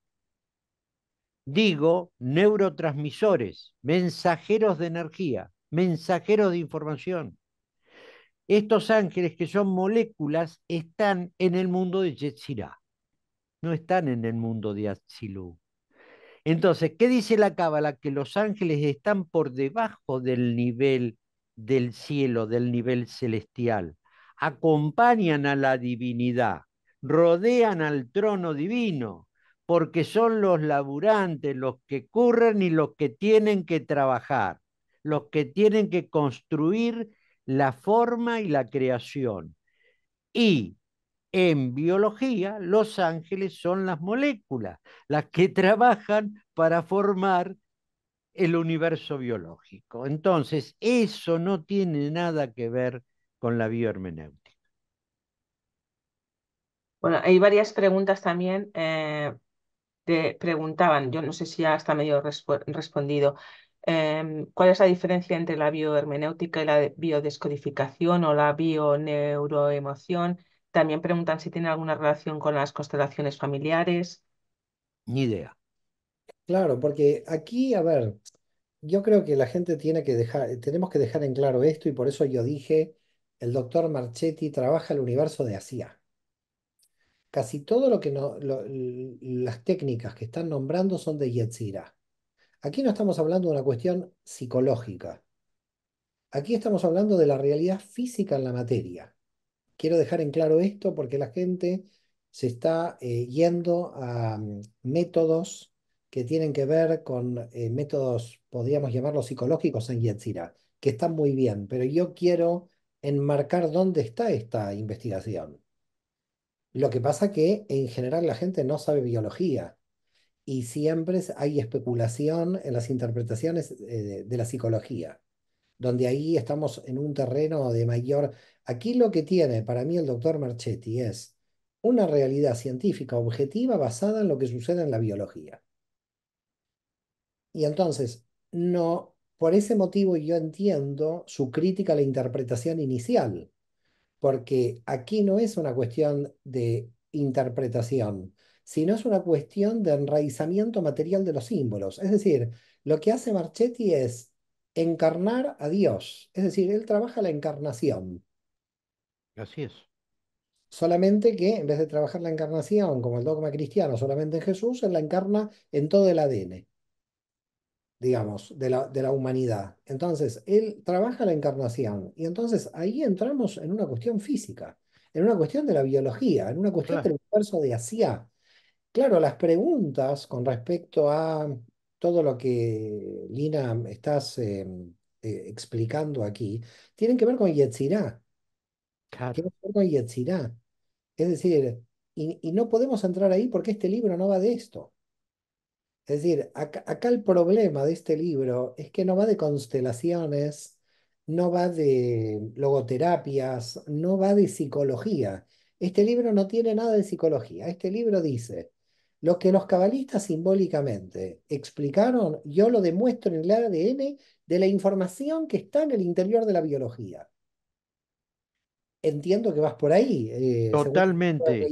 Speaker 3: digo neurotransmisores, mensajeros de energía, mensajeros de información. Estos ángeles, que son moléculas, están en el mundo de Yetzirah, no están en el mundo de Atsilú. Entonces, ¿qué dice la Cábala? Que los ángeles están por debajo del nivel del cielo, del nivel celestial. Acompañan a la divinidad, rodean al trono divino, porque son los laburantes, los que curran y los que tienen que trabajar, los que tienen que construir la forma y la creación. Y en biología, los ángeles son las moléculas, las que trabajan para formar el universo biológico. Entonces, eso no tiene nada que ver con la biohermenéutica.
Speaker 1: Bueno, hay varias preguntas también eh, te preguntaban, yo no sé si ya hasta medio respondido, em, ¿cuál es la diferencia entre la biohermenéutica y la biodescodificación o la bioneuroemoción? También preguntan si tiene alguna relación con las constelaciones familiares.
Speaker 2: Ni idea. Claro, porque aquí, a ver, yo creo que la gente tiene que dejar, tenemos que dejar en claro esto y por eso yo dije, el doctor Marchetti trabaja el universo de Asia. Casi todo lo que las técnicas que están nombrando son de Yetzira. Aquí no estamos hablando de una cuestión psicológica. Aquí estamos hablando de la realidad física en la materia. Quiero dejar en claro esto porque la gente se está eh, yendo a mm, métodos que tienen que ver con eh, métodos, podríamos llamarlos psicológicos en Yetzira, que están muy bien, pero yo quiero enmarcar dónde está esta investigación. Lo que pasa es que en general la gente no sabe biología y siempre hay especulación en las interpretaciones eh, de la psicología, donde ahí estamos en un terreno de mayor... Aquí lo que tiene para mí el doctor Marchetti es una realidad científica objetiva basada en lo que sucede en la biología. Y entonces, no, por ese motivo yo entiendo su crítica a la interpretación inicial porque aquí no es una cuestión de interpretación, sino es una cuestión de enraizamiento material de los símbolos. Es decir, lo que hace Marchetti es encarnar a Dios, es decir, él trabaja la encarnación. Así es. Solamente que en vez de trabajar la encarnación como el dogma cristiano solamente en Jesús, él la encarna en todo el ADN digamos, de la, de la humanidad. Entonces, él trabaja la encarnación y entonces ahí entramos en una cuestión física, en una cuestión de la biología, en una cuestión del universo de Asia. Claro, las preguntas con respecto a todo lo que Lina estás em, eh, explicando aquí tienen que ver con Yetzirah. con Es decir, y no podemos entrar ahí porque este libro no va de esto. Es decir, acá, el problema de este libro es que no va de constelaciones, no va de logoterapias, no va de psicología. Este libro no tiene nada de psicología. Este libro dice, lo que los cabalistas simbólicamente explicaron, yo lo demuestro en el ADN de la información que está en el interior de la biología. Entiendo que vas por ahí. Eh, Totalmente.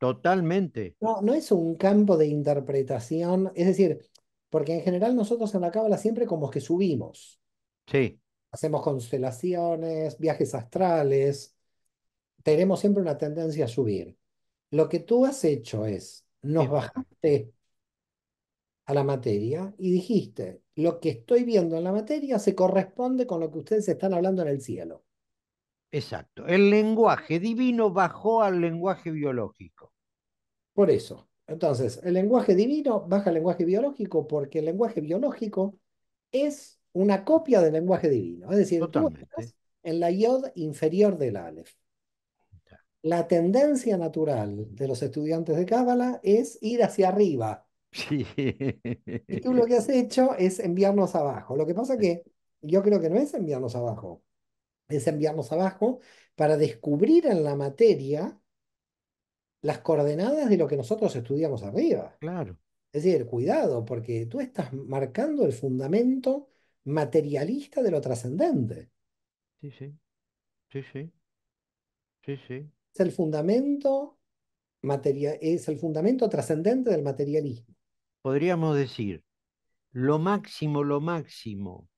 Speaker 2: Totalmente. No, no es un campo de interpretación, es decir, porque en general nosotros en la cábala siempre como que subimos. Sí. Hacemos constelaciones, viajes astrales, tenemos siempre una tendencia a subir. Lo que tú has hecho es, nos bajaste a la materia y dijiste, lo que estoy viendo en la materia se corresponde con lo que ustedes están hablando en el cielo. Exacto. El lenguaje
Speaker 3: divino bajó al lenguaje biológico.
Speaker 2: Por eso. Entonces, el lenguaje divino baja al lenguaje biológico porque el lenguaje biológico es una copia del lenguaje divino. Es decir, en la iod inferior del Aleph. La tendencia natural de los estudiantes de Cábala es ir hacia arriba. Sí. Y tú lo que has hecho es enviarnos abajo. Lo que pasa que yo creo que no es enviarnos abajo es enviarnos abajo para descubrir en la materia las coordenadas de lo que nosotros estudiamos arriba. Claro. Es decir, cuidado, porque tú estás marcando el fundamento materialista de lo trascendente.
Speaker 3: Sí, sí. Sí, sí.
Speaker 2: Sí, Es el fundamento material. es el fundamento trascendente del materialismo.
Speaker 3: Podríamos decir, lo máximo, lo máximo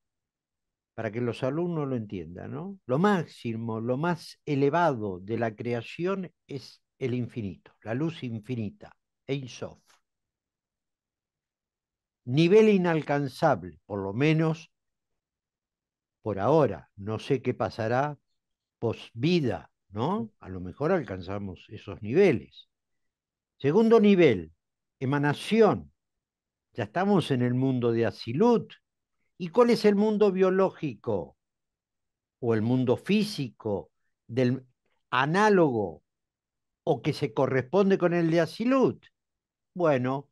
Speaker 3: para que los alumnos lo entiendan, ¿no? Lo máximo, lo más elevado de la creación es el infinito, la luz infinita, Ein Sof. Nivel inalcanzable, por lo menos por ahora. No sé qué pasará post vida, ¿no? A lo mejor alcanzamos esos niveles. Segundo nivel, emanación. Ya estamos en el mundo de Asilut, ¿Y cuál es el mundo biológico o el mundo físico del análogo o que se corresponde con el de Asilut? Bueno,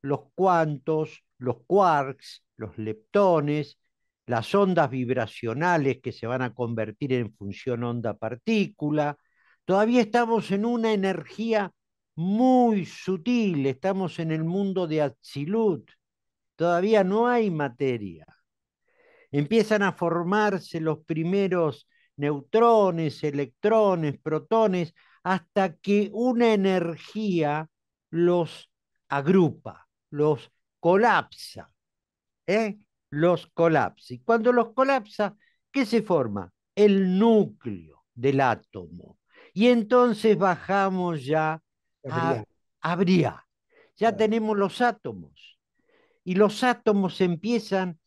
Speaker 3: los cuantos, los quarks, los leptones, las ondas vibracionales que se van a convertir en función onda-partícula. Todavía estamos en una energía muy sutil, estamos en el mundo de Asilut. Todavía no hay materia. Empiezan a formarse los primeros neutrones, electrones, protones, hasta que una energía los agrupa, los colapsa. ¿eh? Los colapsa. Y cuando los colapsa, ¿qué se forma? El núcleo del átomo. Y entonces bajamos ya a, Ya tenemos los átomos y los átomos empiezan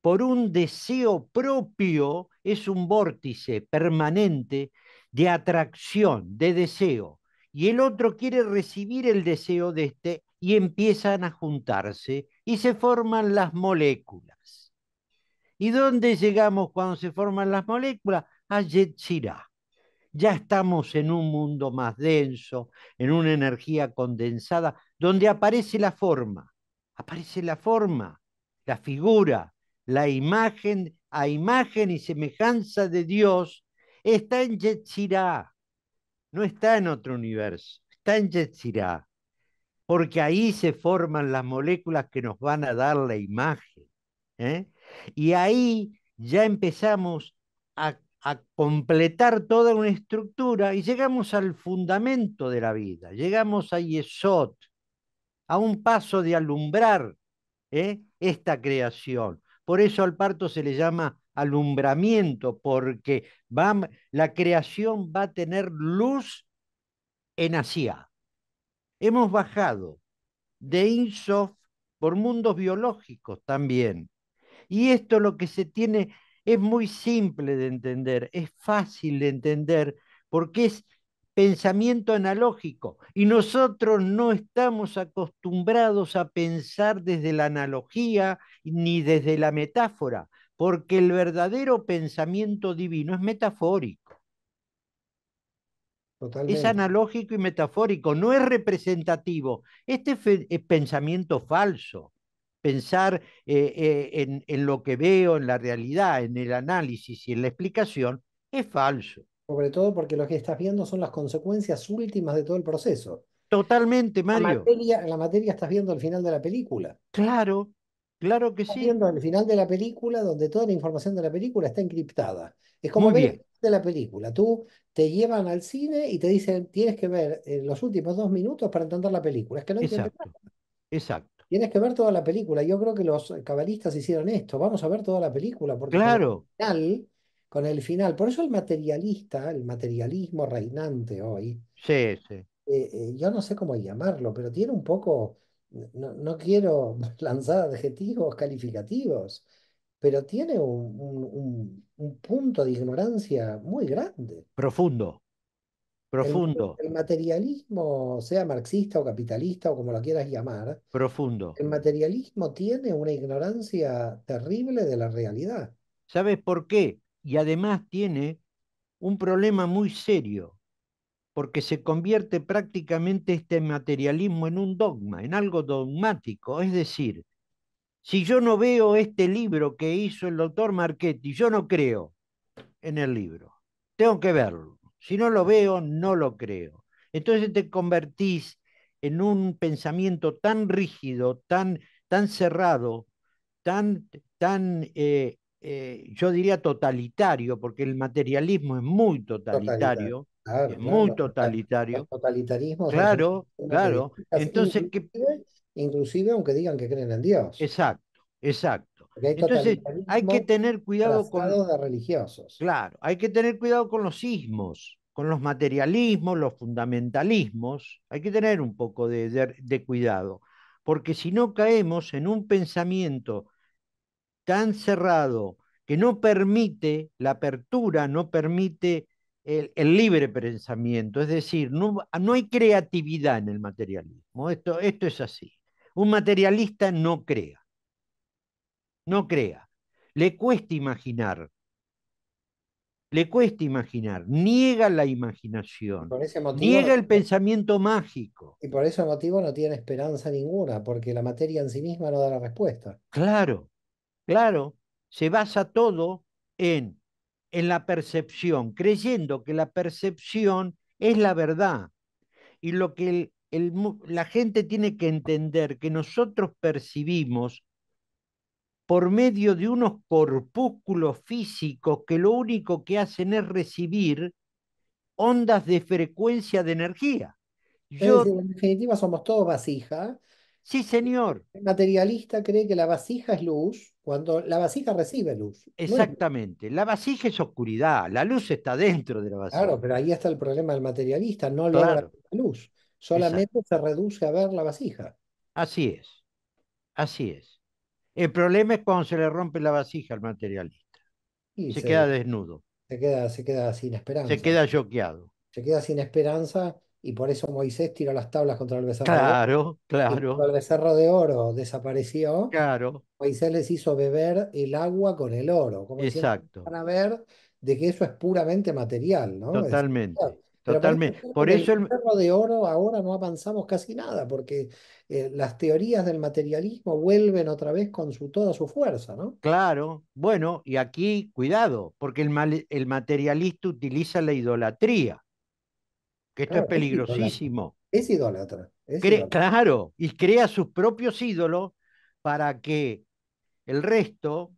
Speaker 3: por un deseo propio, es un vórtice permanente de atracción, de deseo, y el otro quiere recibir el deseo de este y empiezan a juntarse y se forman las moléculas. ¿Y dónde llegamos cuando se forman las moléculas? A Yetzirah. Ya estamos en un mundo más denso, en una energía condensada, donde aparece la forma aparece la forma, la figura, la imagen, a imagen y semejanza de Dios, está en Yetzirah, no está en otro universo, está en Yetzirah, porque ahí se forman las moléculas que nos van a dar la imagen. ¿eh? Y ahí ya empezamos a, a completar toda una estructura y llegamos al fundamento de la vida, llegamos a Yesod, a un paso de alumbrar ¿eh? esta creación. Por eso al parto se le llama alumbramiento, porque la creación va a tener luz en Asia. Hemos bajado de Insof por mundos biológicos también. Y esto lo que se tiene es muy simple de entender, es fácil de entender, porque es pensamiento analógico y nosotros no estamos acostumbrados a pensar desde la analogía ni desde la metáfora, porque el verdadero pensamiento divino es metafórico. Es analógico y metafórico, no es representativo. Este es pensamiento falso, pensar eh, eh, en lo que veo, en la realidad, en el análisis y en la explicación, es falso
Speaker 2: sobre todo porque lo que estás viendo son las consecuencias últimas de todo el proceso. Totalmente, Mario. La materia, la materia estás viendo al final de la película. Claro, claro que estás sí. Viendo al final de la película, donde toda la información de la película está encriptada. Es como ver bien. de la película. Tú te llevan al cine y te dicen tienes que ver eh, los últimos dos minutos para entender la película. Es que no Exacto. Exacto. Tienes que ver toda la película. Yo creo que los cabalistas hicieron esto. Vamos a ver toda la película porque claro. al final con el final. Por eso el materialista, el materialismo reinante hoy, sí, sí. Eh, eh, yo no sé cómo llamarlo, pero tiene un poco, no, quiero lanzar adjetivos calificativos, pero tiene un, punto de ignorancia muy grande.
Speaker 3: Profundo, profundo. El, el,
Speaker 2: materialismo, sea marxista o capitalista o como lo quieras llamar,
Speaker 3: profundo. El
Speaker 2: materialismo tiene una ignorancia terrible de la realidad.
Speaker 3: ¿Sabes por qué? y además tiene un problema muy serio, porque se convierte prácticamente este materialismo en un dogma, en algo dogmático. Es decir, si yo no veo este libro que hizo el doctor Marchetti, yo no creo en el libro, tengo que verlo. Si no lo veo, no lo creo. Entonces te convertís en un pensamiento tan rígido, tan, tan cerrado, tan, tan eh, eh, yo diría totalitario, porque el materialismo es muy totalitario. muy totalitario.
Speaker 2: totalitarismo. Claro, claro. Entonces,
Speaker 3: inclusive, aunque digan que creen en Dios. Exacto, exacto. Hay Entonces hay que tener cuidado
Speaker 2: con religiosos.
Speaker 3: Claro, hay que tener cuidado con los sismos, con los materialismos, los fundamentalismos. Hay que tener un poco de, de cuidado, porque si no caemos en un pensamiento tan cerrado que no permite la apertura, no permite el, libre pensamiento, es decir, no, no, hay creatividad en el materialismo, esto, esto es así. Un materialista no crea, no crea, le cuesta imaginar, le cuesta imaginar, niega la imaginación, niega el
Speaker 2: pensamiento mágico. Y por ese motivo no tiene esperanza ninguna, porque la materia en sí misma no da la respuesta.
Speaker 3: Claro, Claro, se basa todo en, en la percepción, creyendo que la percepción es la verdad. Y lo que la gente tiene que entender, que nosotros percibimos por medio de unos corpúsculos físicos que lo único que hacen es recibir ondas de frecuencia de energía.
Speaker 2: en definitiva somos todos vasijas. Sí, señor. El materialista cree que la vasija es luz cuando la vasija recibe luz.
Speaker 3: Exactamente, la vasija es oscuridad, la luz está dentro de la vasija. Claro, pero ahí está el problema
Speaker 2: del materialista, no la luz, solamente se reduce a ver la vasija.
Speaker 3: Así es, así es. El problema es cuando se le rompe la vasija al materialista. Y se, queda desnudo.
Speaker 2: Se queda, se queda sin esperanza. Se
Speaker 3: queda choqueado.
Speaker 2: Se queda sin esperanza y por eso Moisés tiró las tablas contra el becerro. de oro, claro. Cuando el becerro de oro desapareció, claro. Moisés les hizo beber el agua con el oro. Como Exacto. Para ver de que eso es puramente material, ¿no? Totalmente. Totalmente. Por, eso el becerro de oro ahora no avanzamos casi nada, porque eh, las teorías del materialismo vuelven otra vez con toda su fuerza, ¿no?
Speaker 3: Claro, bueno, y aquí cuidado, porque el materialista utiliza la idolatría que esto es peligrosísimo.
Speaker 2: Es idólatra.
Speaker 3: Claro, y crea sus propios ídolos para que el resto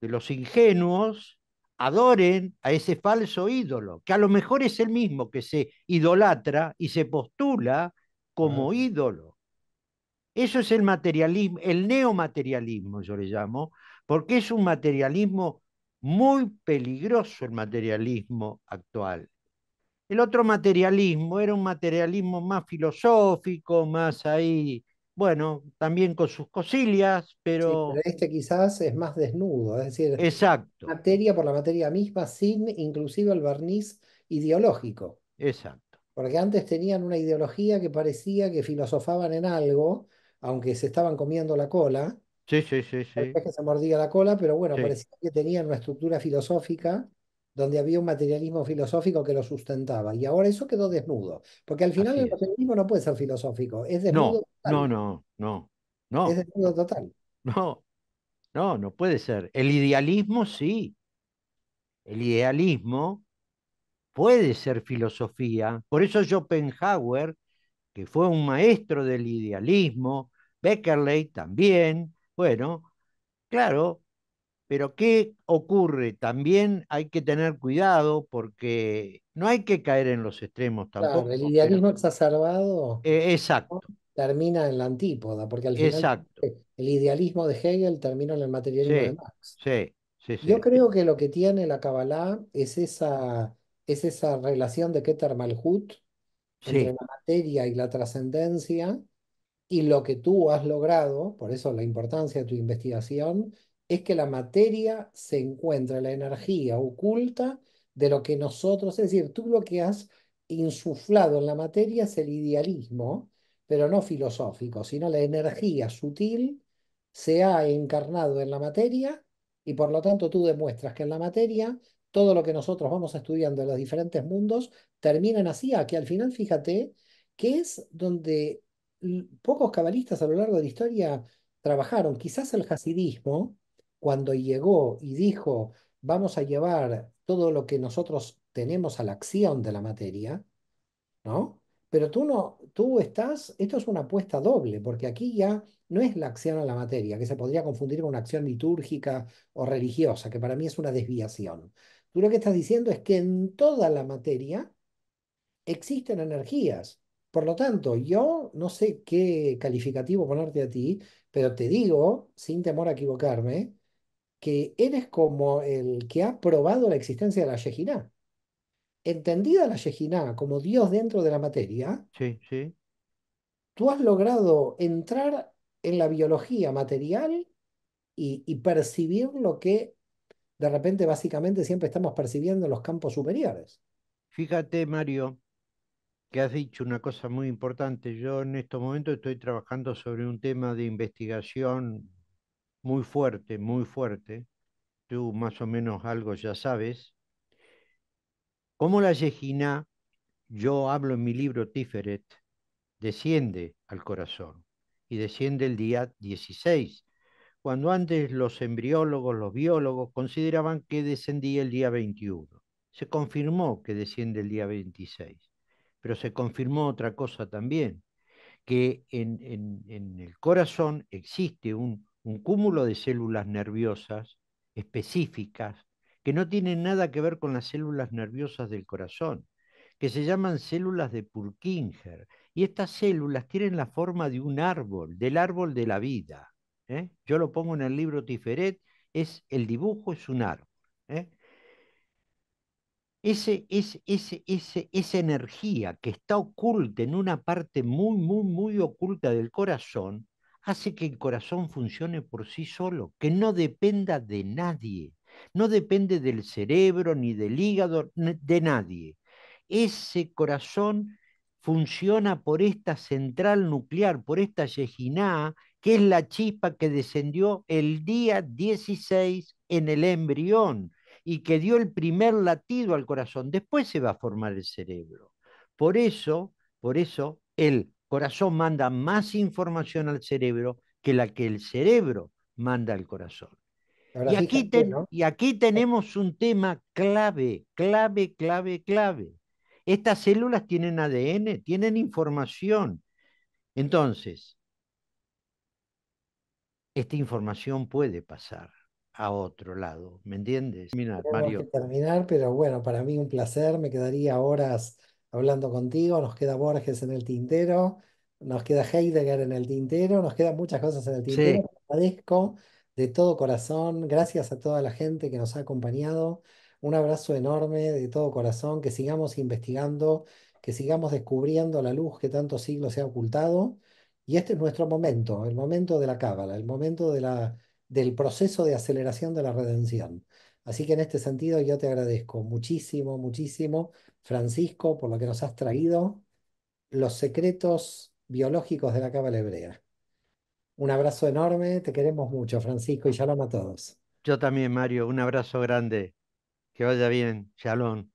Speaker 3: de los ingenuos adoren a ese falso ídolo, que a lo mejor es el mismo que se idolatra y se postula como ídolo. Eso es el materialismo, el neomaterialismo yo le llamo, porque es un materialismo muy peligroso el materialismo actual. El otro materialismo era un materialismo más filosófico, más ahí,
Speaker 2: bueno, también con sus cosillas, pero... este quizás es más desnudo, es decir, materia por la materia misma, sin inclusive el barniz ideológico. Exacto. Porque antes tenían una ideología que parecía que filosofaban en algo, aunque se estaban comiendo la cola.
Speaker 3: Sí, sí, sí. sí. que
Speaker 2: se mordía la cola, pero bueno, parecía que tenían una estructura filosófica donde había un materialismo filosófico que lo sustentaba. Y ahora eso quedó desnudo, porque al final el materialismo no puede ser filosófico, es desnudo. total. no,
Speaker 3: no, no, no. Es desnudo total. No, no, no puede ser. El idealismo sí. El idealismo puede ser filosofía. Por eso Schopenhauer, que fue un maestro del idealismo, Beckerley también, bueno, claro, pero ¿qué ocurre? También hay que tener cuidado porque no hay que caer en los extremos tampoco. Claro, el idealismo
Speaker 2: exacerbado e, termina en la antípoda, porque al final el idealismo de Hegel termina en el materialismo
Speaker 3: de Marx.
Speaker 2: Yo creo que lo que tiene la Kabbalah es esa, es esa relación de Keter Malhut entre la materia y la trascendencia y lo que tú has logrado, por eso la importancia de tu investigación, es que la materia se encuentra, la energía oculta de lo que nosotros, es decir, tú lo que has insuflado en la materia es el idealismo, pero no filosófico, sino la energía sutil se ha encarnado en la materia y por lo tanto tú demuestras que en la materia todo lo que nosotros vamos estudiando en los diferentes mundos terminan así, a que al final fíjate que es donde pocos cabalistas a lo largo de la historia trabajaron, quizás el hasidismo, cuando llegó y dijo, vamos a llevar todo lo que nosotros tenemos a la acción de la materia, ¿no? Pero tú no, tú estás, esto es una apuesta doble, porque aquí ya no es la acción a la materia, que se podría confundir con una acción litúrgica o religiosa, que para mí es una desviación. Tú lo que estás diciendo es que en toda la materia existen energías. Por lo tanto, yo no sé qué calificativo ponerte a ti, pero te digo, sin temor a equivocarme, que eres como el que ha probado la existencia de la Yejiná. Entendida la Yejiná como Dios dentro de la materia, tú has logrado entrar en la biología material y, percibir lo que de repente básicamente siempre estamos percibiendo en los campos superiores.
Speaker 3: Fíjate, Mario, que has dicho una cosa muy importante. Yo en este momento estoy trabajando sobre un tema de investigación muy fuerte, muy fuerte. Tú más o menos algo ya sabes. como la yegina yo hablo en mi libro Tiferet, desciende al corazón? Y desciende el día 16, cuando antes los embriólogos, los biólogos consideraban que descendía el día 21. Se confirmó que desciende el día 26, pero se confirmó otra cosa también, que en, en el corazón existe un, un cúmulo de células nerviosas específicas que no tienen nada que ver con las células nerviosas del corazón, que se llaman células de Purkinger. Y estas células tienen la forma de un árbol, del árbol de la vida. ¿eh? Yo lo pongo en el libro Tiferet, es, el dibujo es un árbol. ¿eh? Ese, esa energía que está oculta en una parte muy, muy, muy oculta del corazón hace que el corazón funcione por sí solo, que no dependa de nadie, no depende del cerebro ni del hígado, de nadie. Ese corazón funciona por esta central nuclear, por esta yejiná, que es la chispa que descendió el día 16 en el embrión y que dio el primer latido al corazón. Después se va a formar el cerebro. Por eso, por eso, el corazón manda más información al cerebro que la que el cerebro manda al corazón. y aquí, y aquí tenemos un tema clave, clave, clave, clave. Estas células tienen ADN, tienen información. Entonces, esta información puede pasar a otro lado, ¿me entiendes? Terminar, Mario.
Speaker 2: terminar, pero bueno, para mí un placer, me quedaría horas hablando contigo, nos queda Borges en el tintero, nos queda Heidegger en el tintero, nos quedan muchas cosas en el tintero. Agradezco de todo corazón, gracias a toda la gente que nos ha acompañado. Un abrazo enorme de todo corazón, que sigamos investigando, que sigamos descubriendo la luz que tantos siglos se ha ocultado. Y este es nuestro momento, el momento de la cábala, el momento del proceso de aceleración de la redención. Así que en este sentido yo te agradezco muchísimo, muchísimo, Francisco, por lo que nos has traído, los secretos biológicos de la cábala hebrea. Un abrazo enorme, te queremos mucho, Francisco, y shalom a todos.
Speaker 3: Yo también, Mario, un abrazo grande. Que vaya bien, shalom.